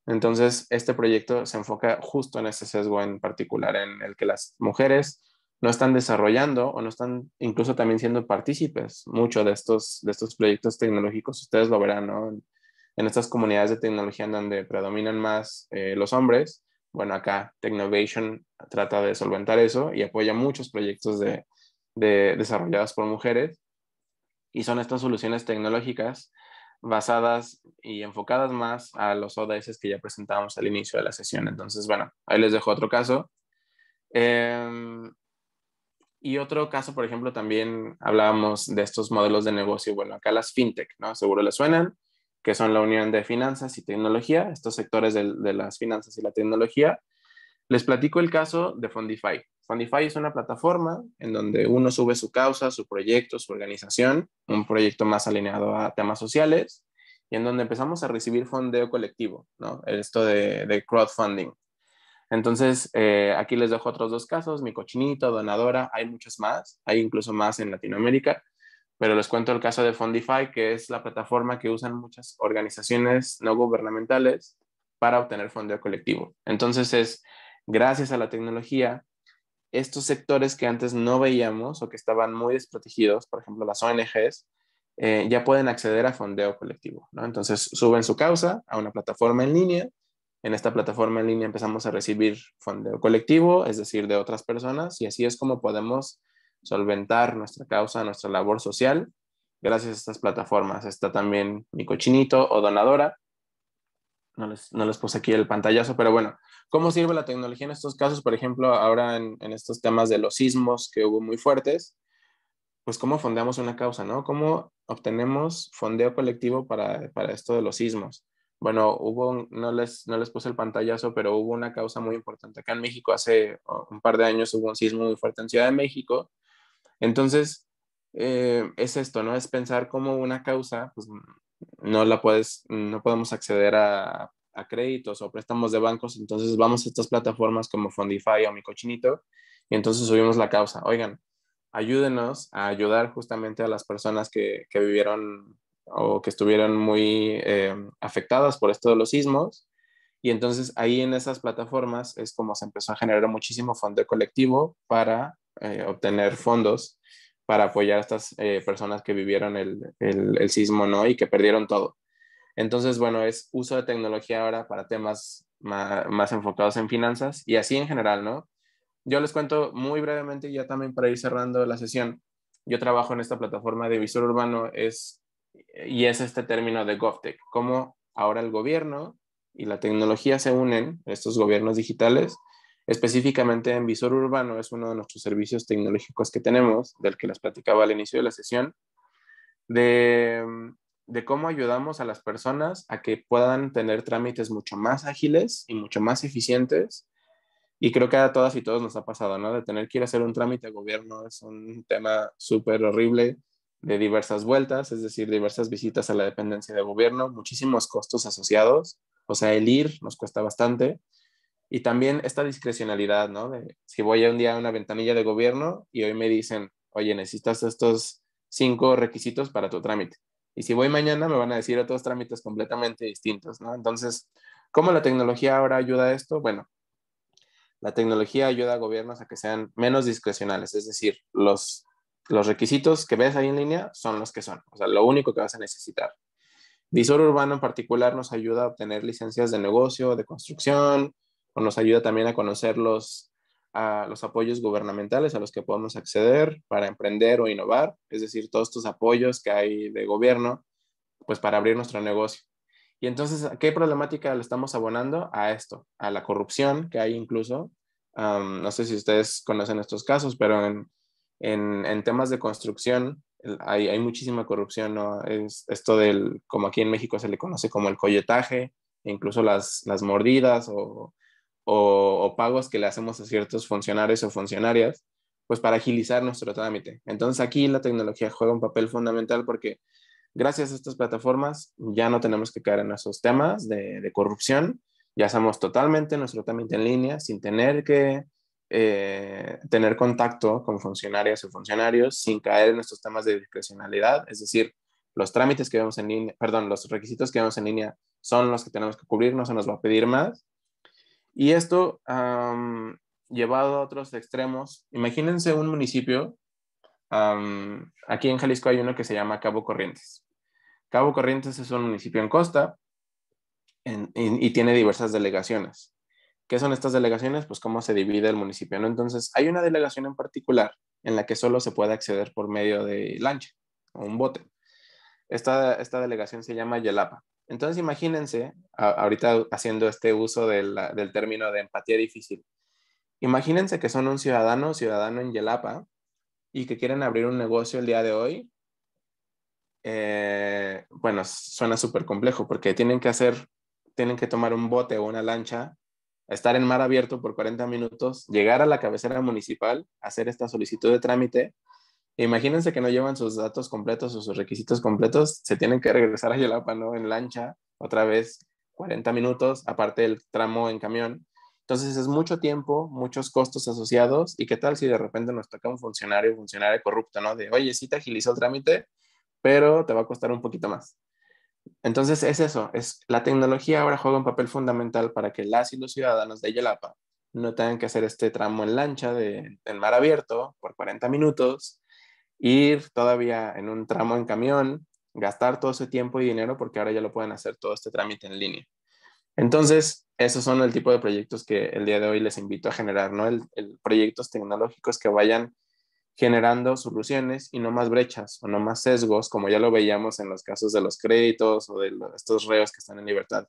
Entonces, este proyecto se enfoca justo en ese sesgo en particular, en el que las mujeres no están desarrollando o no están incluso también siendo partícipes mucho de estos, proyectos tecnológicos. Ustedes lo verán, ¿no? En estas comunidades de tecnología en donde predominan más eh, los hombres, bueno, acá Technovation trata de solventar eso y apoya muchos proyectos de, de, desarrollados por mujeres. Y son estas soluciones tecnológicas basadas y enfocadas más a los ODS que ya presentábamos al inicio de la sesión. Entonces, bueno, ahí les dejo otro caso. Em, y otro caso, por ejemplo, también hablábamos de estos modelos de negocio. Bueno, acá las fintech, ¿no? Seguro les suenan, que son la unión de finanzas y tecnología, estos sectores de las finanzas y la tecnología, les platico el caso de Fundify. Fundify es una plataforma en donde uno sube su causa, su proyecto, su organización, un proyecto más alineado a temas sociales, y en donde empezamos a recibir fondeo colectivo, ¿no? Esto de, crowdfunding. Entonces, eh, aquí les dejo otros dos casos, mi cochinito, donadora, hay muchos más, hay incluso más en Latinoamérica, pero les cuento el caso de Fundify, que es la plataforma que usan muchas organizaciones no gubernamentales para obtener fondeo colectivo. Entonces, es gracias a la tecnología, estos sectores que antes no veíamos o que estaban muy desprotegidos, por ejemplo las ONGs, eh, ya pueden acceder a fondeo colectivo. Entonces suben su causa a una plataforma en línea. En esta plataforma en línea empezamos a recibir fondeo colectivo, es decir, de otras personas, y así es como podemos solventar nuestra causa, nuestra labor social, gracias a estas plataformas. Está también Mi Cochinito o Donadora, no les, puse aquí el pantallazo, pero bueno, ¿cómo sirve la tecnología en estos casos? Por ejemplo, ahora en, estos temas de los sismos que hubo muy fuertes, pues cómo fondeamos una causa, ¿no? ¿Cómo obtenemos fondeo colectivo para, para esto de los sismos? Bueno, hubo, no, les, no les puse el pantallazo, pero hubo una causa muy importante acá en México. Hace un par de años hubo un sismo muy fuerte en Ciudad de México. Entonces, eh, es esto, ¿no? Es pensar cómo una causa, pues no la puedes, no podemos acceder a, créditos o préstamos de bancos, entonces vamos a estas plataformas como Fundify o Mi Cochinito y entonces subimos la causa. Oigan, ayúdenos a ayudar justamente a las personas que, que vivieron o que estuvieron muy eh, afectadas por esto de los sismos. Y entonces ahí en esas plataformas es como se empezó a generar muchísimo fondo colectivo para eh, obtener fondos para apoyar a estas eh, personas que vivieron el, sismo, ¿no? Y que perdieron todo. Entonces, bueno, es uso de tecnología ahora para temas más, enfocados en finanzas y así en general, ¿no? Yo les cuento muy brevemente, ya también para ir cerrando la sesión, yo trabajo en esta plataforma de visor urbano es, y es este término de GovTech, cómo ahora el gobierno y la tecnología se unen, estos gobiernos digitales, Específicamente en Visor Urbano es uno de nuestros servicios tecnológicos que tenemos, del que les platicaba al inicio de la sesión, de, cómo ayudamos a las personas a que puedan tener trámites mucho más ágiles y mucho más eficientes y creo que a todas y todos nos ha pasado, ¿no? De tener que ir a hacer un trámite a gobierno es un tema súper horrible de diversas vueltas, es decir, diversas visitas a la dependencia de gobierno, muchísimos costos asociados, o sea, el ir nos cuesta bastante y también esta discrecionalidad, ¿no? si voy un día a una ventanilla de gobierno y hoy me dicen, oye, necesitas estos cinco requisitos para tu trámite. Y si voy mañana, me van a decir otros trámites completamente distintos, ¿no? Entonces, ¿cómo la tecnología ahora ayuda a esto? Bueno, la tecnología ayuda a gobiernos a que sean menos discrecionales, es decir, los, los requisitos que ves ahí en línea son los que son, o sea, lo único que vas a necesitar. Visor Urbano en particular nos ayuda a obtener licencias de negocio, de construcción, o nos ayuda también a conocer los, los apoyos gubernamentales a los que podemos acceder para emprender o innovar, es decir, todos estos apoyos que hay de gobierno, pues para abrir nuestro negocio. Y entonces, ¿qué problemática le estamos abonando a esto? A la corrupción que hay incluso. no sé si ustedes conocen estos casos, pero en, temas de construcción hay, muchísima corrupción, ¿no? Es esto del, como aquí en México se le conoce como el coyotaje, incluso las, las mordidas o o, pagos que le hacemos a ciertos funcionarios o funcionarias, pues para agilizar nuestro trámite. Entonces aquí la tecnología juega un papel fundamental porque gracias a estas plataformas ya no tenemos que caer en esos temas de, corrupción, ya hacemos totalmente nuestro trámite en línea sin tener que eh, tener contacto con funcionarios o funcionarios, sin caer en estos temas de discrecionalidad, es decir, los trámites que vemos en línea, perdón, los requisitos que vemos en línea son los que tenemos que cubrir, no se nos va a pedir más y esto llevado a otros extremos, imagínense un municipio, aquí en Jalisco hay uno que se llama Cabo Corrientes. Cabo Corrientes es un municipio en costa y tiene diversas delegaciones. ¿Qué son estas delegaciones? Pues cómo se divide el municipio. ¿no? Entonces, hay una delegación en particular en la que solo se puede acceder por medio de lancha o un bote. Esta, esta delegación se llama Yelapa. Entonces imagínense, ahorita haciendo este uso del, término de empatía difícil, imagínense que son un ciudadano ciudadano en Yelapa y que quieren abrir un negocio el día de hoy. Eh, bueno, suena súper complejo porque tienen que hacer, tienen que tomar un bote o una lancha, estar en mar abierto por 40 minutos, llegar a la cabecera municipal, hacer esta solicitud de trámite Imagínense que no llevan sus datos completos o sus requisitos completos, se tienen que regresar a yelapa ¿no? En lancha, otra vez 40 minutos, aparte del tramo en camión. Entonces es mucho tiempo, muchos costos asociados y qué tal si de repente nos toca un funcionario, funcionario corrupto, ¿no? De, oye, sí te agilizo el trámite, pero te va a costar un poquito más. Entonces es eso, es la tecnología ahora juega un papel fundamental para que las y los ciudadanos de yelapa. no tengan que hacer este tramo en lancha de, en mar abierto por 40 minutos, ir todavía en un tramo en camión, gastar todo ese tiempo y dinero porque ahora ya lo pueden hacer todo este trámite en línea. Entonces, esos son el tipo de proyectos que el día de hoy les invito a generar, ¿no? El, proyectos tecnológicos que vayan generando soluciones y no más brechas o no más sesgos, como ya lo veíamos en los casos de los créditos o de estos reos que están en libertad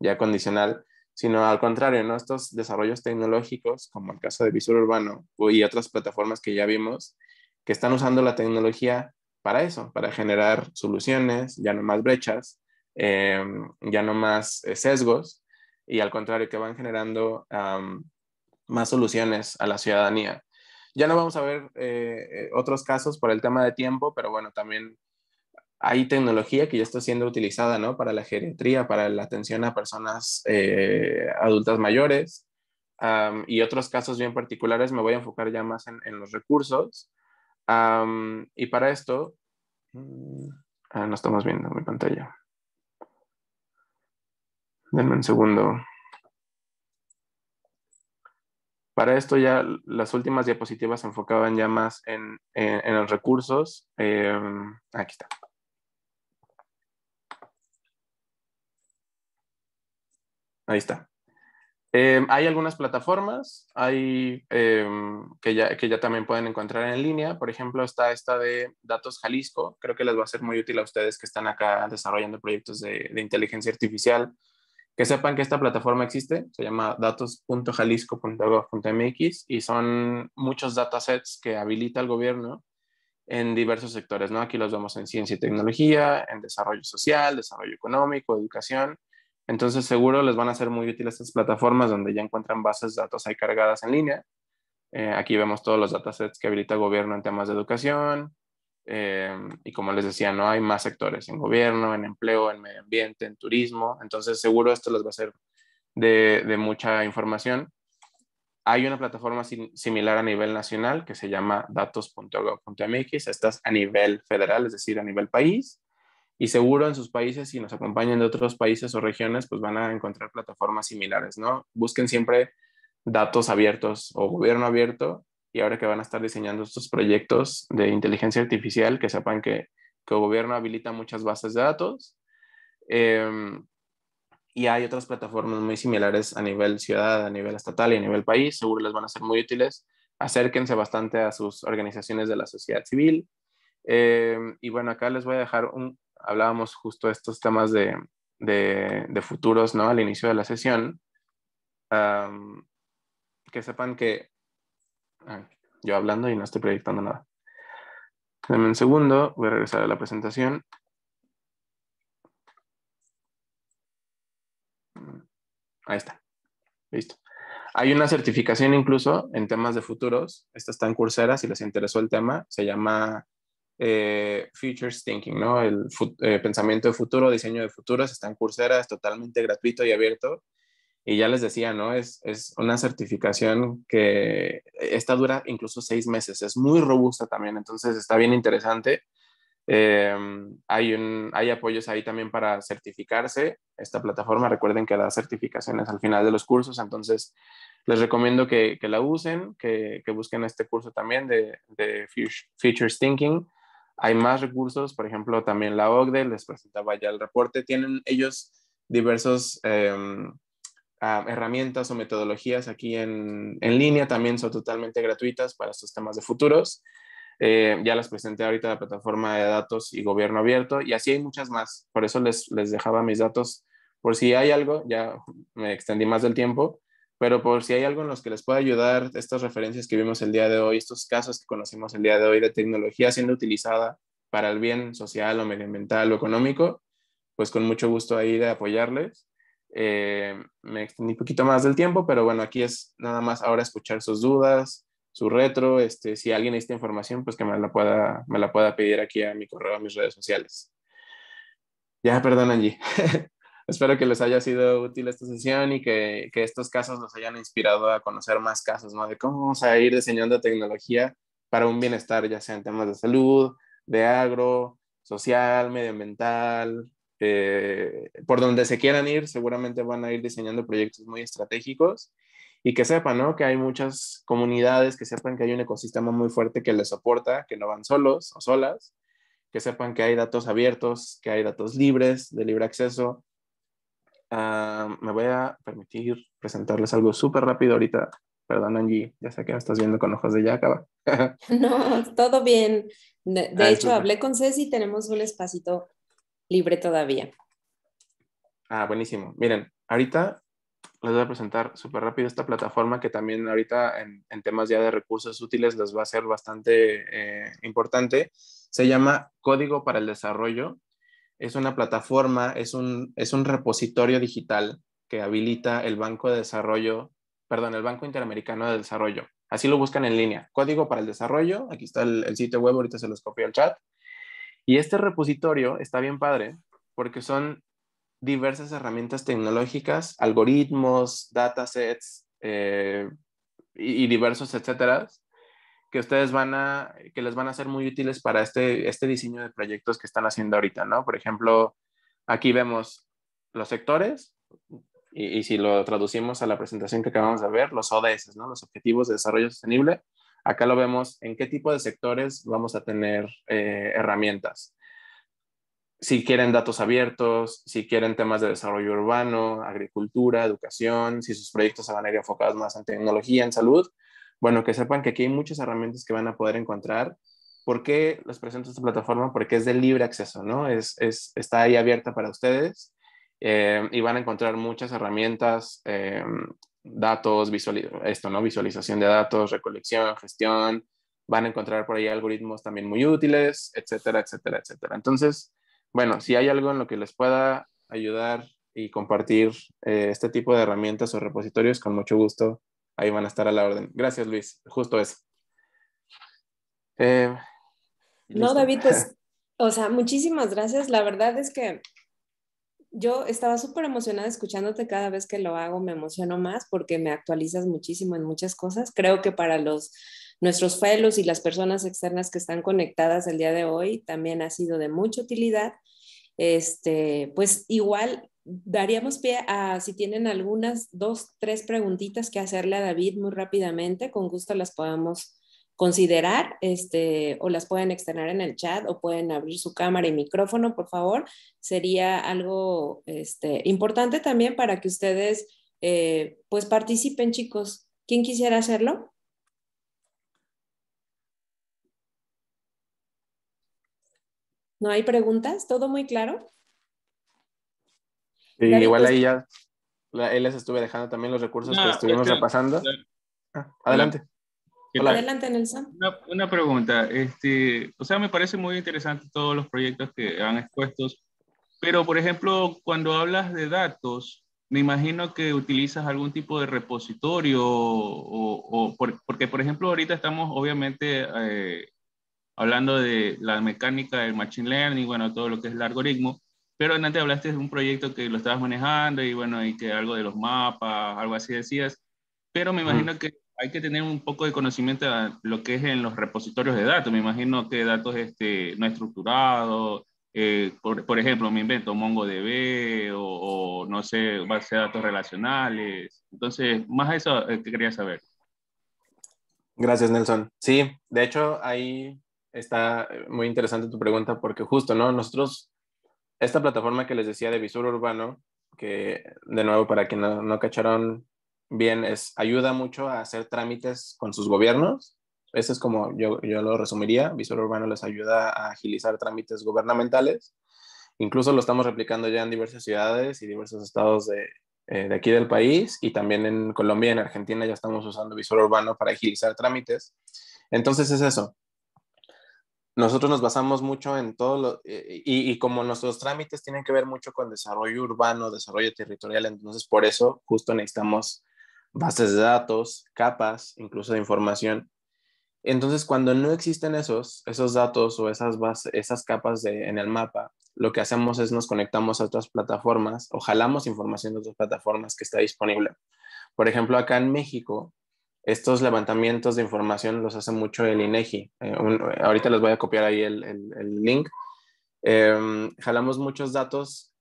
ya condicional, sino al contrario, ¿no? Estos desarrollos tecnológicos, como el caso de Visor Urbano y otras plataformas que ya vimos, que están usando la tecnología para eso, para generar soluciones, ya no más brechas, eh, ya no más eh, sesgos, y al contrario, que van generando más soluciones a la ciudadanía. Ya no vamos a ver eh, otros casos por el tema de tiempo, pero bueno, también hay tecnología que ya está siendo utilizada, ¿no? Para la geriatría, para la atención a personas adultas mayores y otros casos bien particulares. Me voy a enfocar ya más en los recursos y para esto, mm, ah, no estamos viendo mi pantalla. Denme un segundo. Para esto ya las últimas diapositivas se enfocaban ya más en, los recursos. Em, aquí está. Ahí está. Em, hay algunas plataformas em, que, ya, también pueden encontrar en línea. Por ejemplo, está esta de Datos Jalisco. Creo que les va a ser muy útil a ustedes que están acá desarrollando proyectos de, inteligencia artificial. Que sepan que esta plataforma existe, se llama datos.jalisco.gov.mx y son muchos datasets que habilita el gobierno en diversos sectores, ¿no? Aquí los vemos en ciencia y tecnología, en desarrollo social, desarrollo económico, educación, entonces seguro les van a ser muy útiles estas plataformas donde ya encuentran bases de datos ahí cargadas en línea. Eh, aquí vemos todos los datasets que habilita el gobierno en temas de educación. Eh, y como les decía, no hay más sectores en gobierno, en empleo, en medio ambiente, en turismo. Entonces seguro esto les va a ser de, mucha información. Hay una plataforma similar a nivel nacional que se llama datos.gov.mx. Esta a nivel federal, es decir, a nivel país. Y seguro en sus países, si nos acompañan de otros países o regiones, pues van a encontrar plataformas similares, ¿no? Busquen siempre datos abiertos o gobierno abierto y ahora que van a estar diseñando estos proyectos de inteligencia artificial, que sepan que, que el gobierno habilita muchas bases de datos. Em, y hay otras plataformas muy similares a nivel ciudad, a nivel estatal y a nivel país, seguro les van a ser muy útiles. Acérquense bastante a sus organizaciones de la sociedad civil. Em, y bueno, acá les voy a dejar un, hablábamos justo de estos temas de, de, futuros, ¿no? Al inicio de la sesión, que sepan que... yo hablando y no estoy proyectando nada. Dame un segundo, voy a regresar a la presentación. Ahí está. Listo. Hay una certificación incluso en temas de futuros. Esta está en Coursera, si les interesó el tema. Se llama eh, Futures Thinking, ¿no? El eh, pensamiento de futuro, diseño de futuros, está en Coursera, es totalmente gratuito y abierto. Y ya les decía, ¿no? Es, una certificación que esta dura incluso seis meses, es muy robusta también, entonces está bien interesante. Em, hay, hay apoyos ahí también para certificarse. Esta plataforma, recuerden que da certificaciones al final de los cursos, entonces les recomiendo que, la usen, que, busquen este curso también de, de Futures Thinking. Hay más recursos, por ejemplo, también la OCDE, les presentaba ya el reporte, tienen ellos diversos em, ah, herramientas o metodologías aquí en, en, línea, también son totalmente gratuitas para estos temas de futuros. Eh, ya las presenté ahorita la plataforma de datos y gobierno abierto, y así hay muchas más. Por eso les, les dejaba mis datos, por si hay algo, ya me extendí más del tiempo, pero por si hay algo en los que les pueda ayudar, estas referencias que vimos el día de hoy, estos casos que conocimos el día de hoy de tecnología siendo utilizada para el bien social o medioambiental o económico, pues con mucho gusto ahí de apoyarles. Eh, me extendí un poquito más del tiempo, pero bueno, aquí es nada más ahora escuchar sus dudas, su retro, este, si alguien necesita información, pues que me la pueda, me la pueda pedir aquí a mi correo, a mis redes sociales. Ya, perdón, Angie. [laughs] espero que les haya sido útil esta sesión y que, que, estos casos los hayan inspirado a conocer más casos, ¿no? De cómo vamos a ir diseñando tecnología para un bienestar, ya sea en temas de salud, de agro, social, medioambiental, eh, por donde se quieran ir, seguramente van a ir diseñando proyectos muy estratégicos y que sepan, ¿no? Que hay muchas comunidades, que sepan que hay un ecosistema muy fuerte que les soporta, que no van solos o solas, que sepan que hay datos abiertos, que hay datos libres, de libre acceso, Ah, me voy a permitir presentarles algo súper rápido ahorita. Perdón, Angie, ya sé que me estás viendo con ojos de yacaba. [laughs] [laughs] no, todo bien. De, ah, hecho, hablé con Ceci y tenemos un espacito libre todavía. Ah, buenísimo. Miren, ahorita les voy a presentar súper rápido esta plataforma que también ahorita en, temas ya de recursos útiles les va a ser bastante eh, importante. Se llama Código para el Desarrollo es una plataforma, es un, es un repositorio digital que habilita el Banco de Desarrollo, perdón, el Banco Interamericano de Desarrollo. Así lo buscan en línea. Código para el desarrollo. Aquí está el, sitio web, ahorita se los copio al chat. Y este repositorio está bien padre porque son diversas herramientas tecnológicas, algoritmos, datasets eh, y, diversos, etcétera, que ustedes van a, que les van a ser muy útiles para este, este, diseño de proyectos que están haciendo ahorita, ¿no? Por ejemplo, aquí vemos los sectores y, si lo traducimos a la presentación que acabamos de ver, los ODS, ¿no? Los Objetivos de Desarrollo Sostenible. Acá lo vemos en qué tipo de sectores vamos a tener eh, herramientas. Si quieren datos abiertos, si quieren temas de desarrollo urbano, agricultura, educación, si sus proyectos se van a ir enfocados más en tecnología, en salud, bueno, que sepan que aquí hay muchas herramientas que van a poder encontrar. ¿Por qué les presento esta plataforma? Porque es de libre acceso, ¿no? Es, está ahí abierta para ustedes eh, y van a encontrar muchas herramientas, eh, datos, Visualización de datos, recolección, gestión. Van a encontrar por ahí algoritmos también muy útiles, etcétera, etcétera, etcétera. Entonces, bueno, si hay algo en lo que les pueda ayudar y compartir eh, este tipo de herramientas o repositorios, con mucho gusto ahí van a estar a la orden. Gracias, Luis. Justo eso. Eh, no, David, pues, [laughs] o sea, muchísimas gracias. La verdad es que yo estaba súper emocionada escuchándote cada vez que lo hago, me emociono más porque me actualizas muchísimo en muchas cosas. Creo que para los nuestros fellows y las personas externas que están conectadas el día de hoy también ha sido de mucha utilidad. Este, pues igual daríamos pie a si tienen algunas dos, tres preguntitas que hacerle a David muy rápidamente, con gusto las podamos considerar, este, o las pueden externar en el chat o pueden abrir su cámara y micrófono, por favor. Sería algo este, importante también para que ustedes eh, pues participen, chicos. ¿Quién quisiera hacerlo? ¿No hay preguntas? ¿Todo muy claro? igual ahí ya él les estuve dejando también los recursos que estuvimos repasando. Ah, adelante. Adelante, Nelson. Una, pregunta. Este, o sea, me parece muy interesante todos los proyectos que han expuesto. pero por ejemplo, cuando hablas de datos, me imagino que utilizas algún tipo de repositorio o, o porque, por ejemplo, ahorita estamos obviamente eh, hablando de la mecánica del machine learning, bueno, todo lo que es el algoritmo, pero antes hablaste de un proyecto que lo estabas manejando y bueno, y que algo de los mapas, algo así decías, pero me imagino que hay que tener un poco de conocimiento de lo que es en los repositorios de datos. Me imagino que datos este, no estructurados, eh, por, ejemplo, me invento MongoDB o, o, no sé, base de datos relacionales. Entonces, más eso eh, que quería saber. Gracias, Nelson. Sí, de hecho, ahí está eh, muy interesante tu pregunta porque justo, ¿no? Nosotros esta plataforma que les decía de visor urbano, que de nuevo para quienes no, cacharon bien, ayuda mucho a hacer trámites con sus gobiernos. Ese es como yo, lo resumiría. Visor urbano les ayuda a agilizar trámites gubernamentales. Incluso lo estamos replicando ya en diversas ciudades y diversos estados de, eh, de aquí del país y también en Colombia y en Argentina ya estamos usando visor urbano para agilizar trámites. Entonces es eso, nosotros nos basamos mucho en todo lo, eh, eh, y, como nuestros trámites tienen que ver mucho con desarrollo urbano, desarrollo territorial, entonces por eso justo necesitamos bases de datos, capas, incluso de información. Entonces cuando no existen esos, esos datos o esas, esas capas de, en el mapa, lo que hacemos es nos conectamos a otras plataformas o jalamos información de otras plataformas que está disponible. Por ejemplo, acá en México estos levantamientos de información los hace mucho el INEGI. Eh, ahorita les voy a copiar ahí el, link. Em, jalamos muchos datos.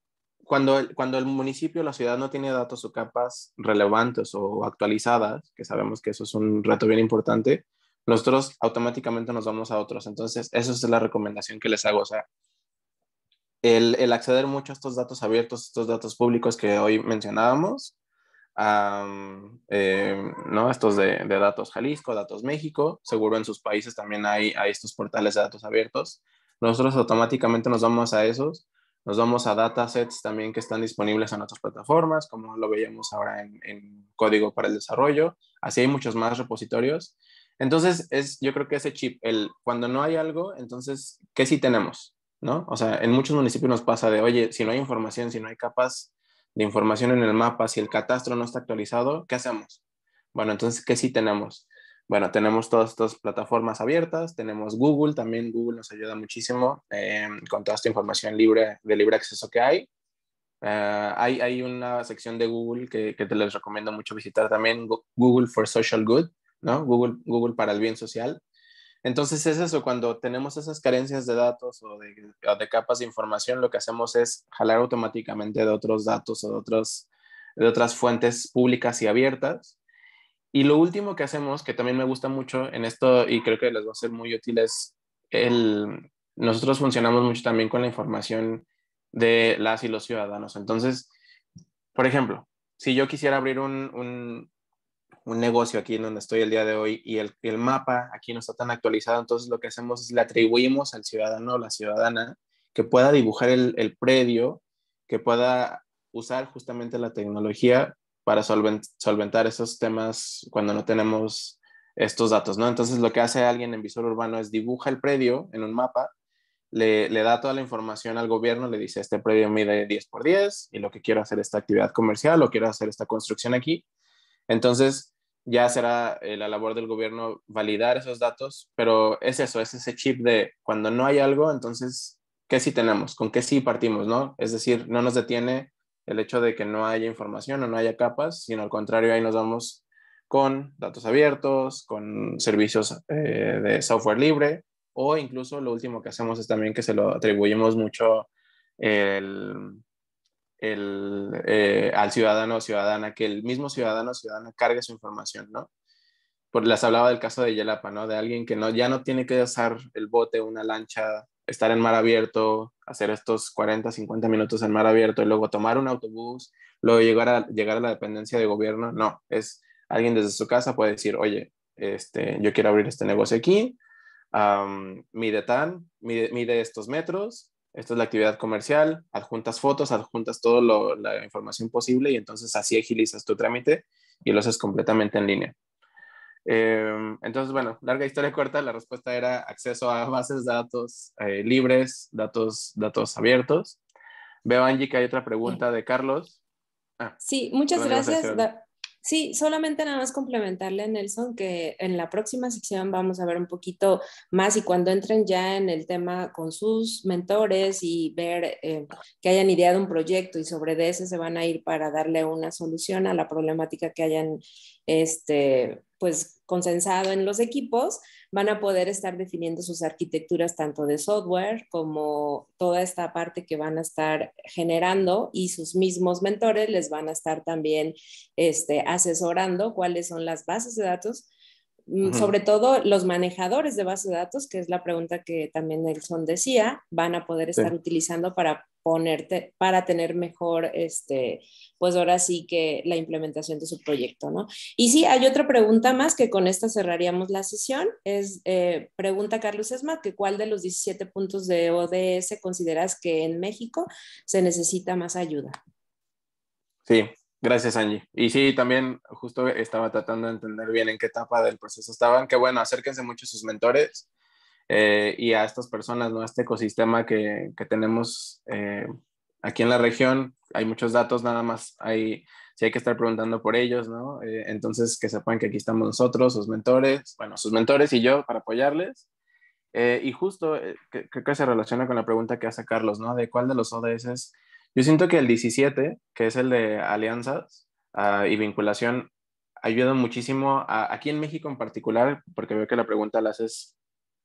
Cuando el, cuando el municipio, la ciudad no tiene datos o capas relevantes o actualizadas, que sabemos que eso es un reto bien importante, nosotros automáticamente nos vamos a otros. Entonces, esa es la recomendación que les hago. O sea, el, el acceder mucho a estos datos abiertos, estos datos públicos que hoy mencionábamos, Em, ¿no? Estos de, Datos Jalisco, Datos México, seguro en sus países también hay, estos portales de datos abiertos. Nosotros automáticamente nos vamos a esos, nos vamos a datasets también que están disponibles en otras plataformas, como lo veíamos ahora en, Código para el Desarrollo, así hay muchos más repositorios. Entonces, es, yo creo que ese chip, el cuando no hay algo, entonces, ¿qué sí tenemos? ¿No? O sea, en muchos municipios nos pasa de, oye, si no hay información, si no hay capas, de información en el mapa, si el catastro no está actualizado, ¿qué hacemos? Bueno, entonces, ¿qué sí tenemos? Bueno, tenemos todas estas plataformas abiertas, tenemos Google, también Google nos ayuda muchísimo em, con toda esta información libre, de libre acceso que hay. Ah, hay, hay, una sección de Google que, que, te les recomiendo mucho visitar también, Google for Social Good, ¿no? Google, Google para el bien social. Entonces es eso, cuando tenemos esas carencias de datos o de, capas de información, lo que hacemos es jalar automáticamente de otros datos o de, otras fuentes públicas y abiertas. Y lo último que hacemos, que también me gusta mucho en esto y creo que les va a ser muy útil, es el, nosotros funcionamos mucho también con la información de las y los ciudadanos. Entonces, por ejemplo, si yo quisiera abrir un, un negocio aquí en donde estoy el día de hoy y el, el, mapa aquí no está tan actualizado, entonces lo que hacemos es le atribuimos al ciudadano o la ciudadana que pueda dibujar el, el predio, que pueda usar justamente la tecnología para solventar esos temas cuando no tenemos estos datos, ¿no? Entonces lo que hace alguien en visor urbano es dibuja el predio en un mapa, le, le da toda la información al gobierno, le dice, este predio mide 10 por 10 y lo que quiero hacer esta actividad comercial o quiero hacer esta construcción aquí. Entonces, ya será eh, la labor del gobierno validar esos datos, pero es eso, es ese chip de cuando no hay algo, entonces, ¿qué sí tenemos? ¿Con qué sí partimos? ¿no? Es decir, no nos detiene el hecho de que no haya información o no haya capas, sino al contrario, ahí nos vamos con datos abiertos, con servicios eh, de software libre, o incluso lo último que hacemos es también que se lo atribuimos mucho el eh, al ciudadano o ciudadana, que el mismo ciudadano o ciudadana cargue su información, ¿no? Por, les hablaba del caso de Yelapa, ¿no? De alguien que no, ya no tiene que usar el bote, una lancha, estar en mar abierto, hacer estos 40, 50 minutos en mar abierto y luego tomar un autobús, luego llegar a, llegar a la dependencia de gobierno. No, es alguien desde su casa puede decir, oye, este, yo quiero abrir este negocio aquí, mide tan, mide, mide estos metros, esta es la actividad comercial, adjuntas fotos, adjuntas toda la información posible y entonces así agilizas tu trámite y lo haces completamente en línea. Em, entonces, bueno, larga historia corta, la respuesta era acceso a bases de datos eh, libres, datos, datos abiertos. Veo, Angie, que hay otra pregunta de Carlos. Ah, sí, muchas gracias. Sí, solamente nada más complementarle a Nelson que en la próxima sección vamos a ver un poquito más y cuando entren ya en el tema con sus mentores y ver eh, que hayan ideado un proyecto y sobre de ese se van a ir para darle una solución a la problemática que hayan este, pues consensado en los equipos, van a poder estar definiendo sus arquitecturas tanto de software como toda esta parte que van a estar generando y sus mismos mentores les van a estar también este, asesorando cuáles son las bases de datos Mm, sobre todo los manejadores de base de datos, que es la pregunta que también Nelson decía, van a poder estar utilizando para ponerte, para tener mejor, este, pues ahora sí que la implementación de su proyecto, ¿no? Y sí, hay otra pregunta más que con esta cerraríamos la sesión, es eh, pregunta Carlos Esma, que cuál de los 17 puntos de ODS consideras que en México se necesita más ayuda. Sí, Gracias, Angie. Y sí, también justo estaba tratando de entender bien en qué etapa del proceso estaban. Que bueno, acérquense mucho a sus mentores eh, y a estas personas, ¿no? A este ecosistema que, que tenemos eh, aquí en la región. Hay muchos datos, nada más hay, sí hay que estar preguntando por ellos, ¿no? Eh, entonces, que sepan que aquí estamos nosotros, sus mentores, bueno, sus mentores y yo para apoyarles. y justo, creo que, se relaciona con la pregunta que hace Carlos, ¿no? De cuál de los ODS yo siento que el 17, que es el de alianzas ah, y vinculación, ayuda muchísimo aquí en México en particular, porque veo que la pregunta la haces,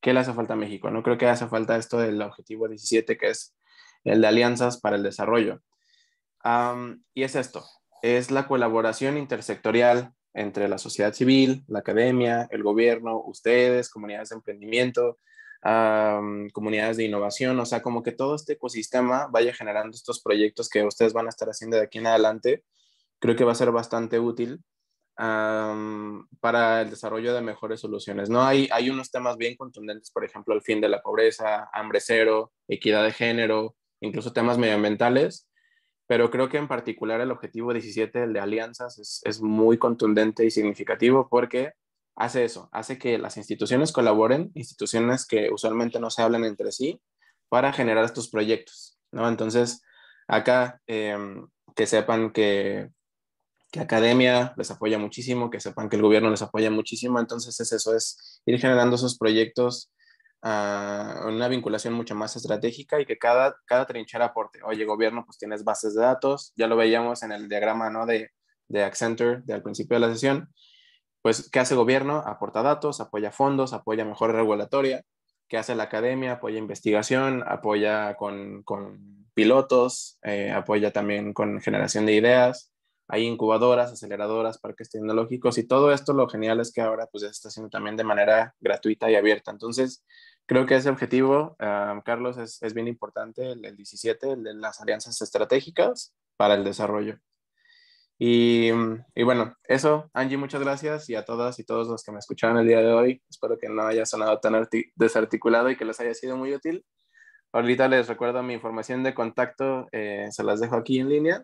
¿qué le hace falta a México? No creo que hace falta esto del objetivo 17, que es el de alianzas para el desarrollo. y es esto, es la colaboración intersectorial entre la sociedad civil, la academia, el gobierno, ustedes, comunidades de emprendimiento, Mm, comunidades de innovación, o sea, como que todo este ecosistema vaya generando estos proyectos que ustedes van a estar haciendo de aquí en adelante, creo que va a ser bastante útil para el desarrollo de mejores soluciones. ¿no? Hay, hay unos temas bien contundentes, por ejemplo, el fin de la pobreza, hambre cero, equidad de género, incluso temas medioambientales, pero creo que en particular el objetivo 17, el de alianzas, es, es muy contundente y significativo porque hace eso, hace que las instituciones colaboren, instituciones que usualmente no se hablan entre sí, para generar estos proyectos, ¿no? Entonces, acá, em, que sepan que, que, academia les apoya muchísimo, que sepan que el gobierno les apoya muchísimo, entonces es eso, es ir generando esos proyectos a ah, una vinculación mucho más estratégica y que cada, cada trinchera aporte, oye, gobierno, pues tienes bases de datos, ya lo veíamos en el diagrama, ¿no? De, de Accenture, de al principio de la sesión, pues, ¿qué hace el gobierno? Aporta datos, apoya fondos, apoya mejor regulatoria. ¿Qué hace la academia? Apoya investigación, apoya con, pilotos, eh, apoya también con generación de ideas. Hay incubadoras, aceleradoras, parques tecnológicos y todo esto lo genial es que ahora pues ya se está haciendo también de manera gratuita y abierta. Entonces, creo que ese objetivo, ah, Carlos, es, bien importante, el, el 17, el de las alianzas estratégicas para el desarrollo. Y, bueno, eso, Angie, muchas gracias y a todas y todos los que me escucharon el día de hoy. Espero que no haya sonado tan desarticulado y que les haya sido muy útil. Ahorita les recuerdo mi información de contacto, eh, se las dejo aquí en línea.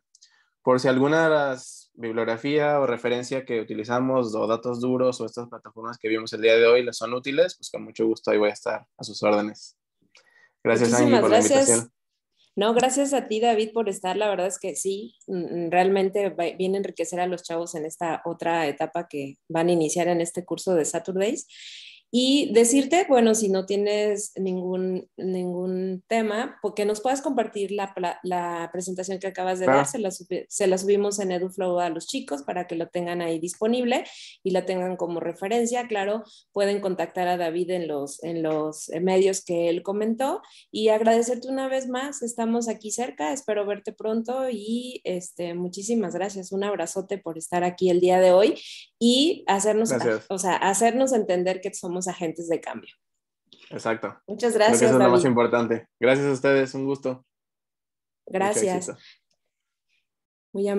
Por si alguna de las bibliografía o referencia que utilizamos o datos duros o estas plataformas que vimos el día de hoy les son útiles, pues con mucho gusto ahí voy a estar a sus órdenes. Gracias, Angie, por la invitación. No, gracias a ti, David, por estar. La verdad es que sí, mm, mm, realmente viene a enriquecer a los chavos en esta otra etapa que van a iniciar en este curso de Saturdays. Y decirte, bueno, si no tienes ningún, ningún tema, porque nos puedes compartir la, presentación que acabas de dar, se la, se la, subimos en EduFlow a los chicos para que lo tengan ahí disponible y la tengan como referencia. Claro, pueden contactar a David en los, en los eh, medios que él comentó y agradecerte una vez más. Estamos aquí cerca, espero verte pronto y este, muchísimas gracias. Un abrazote por estar aquí el día de hoy y hacernos, o sea, hacernos entender que somos agentes de cambio. Exacto. Muchas gracias. eso es lo más importante. Gracias a ustedes, un gusto. Gracias. Muy amable.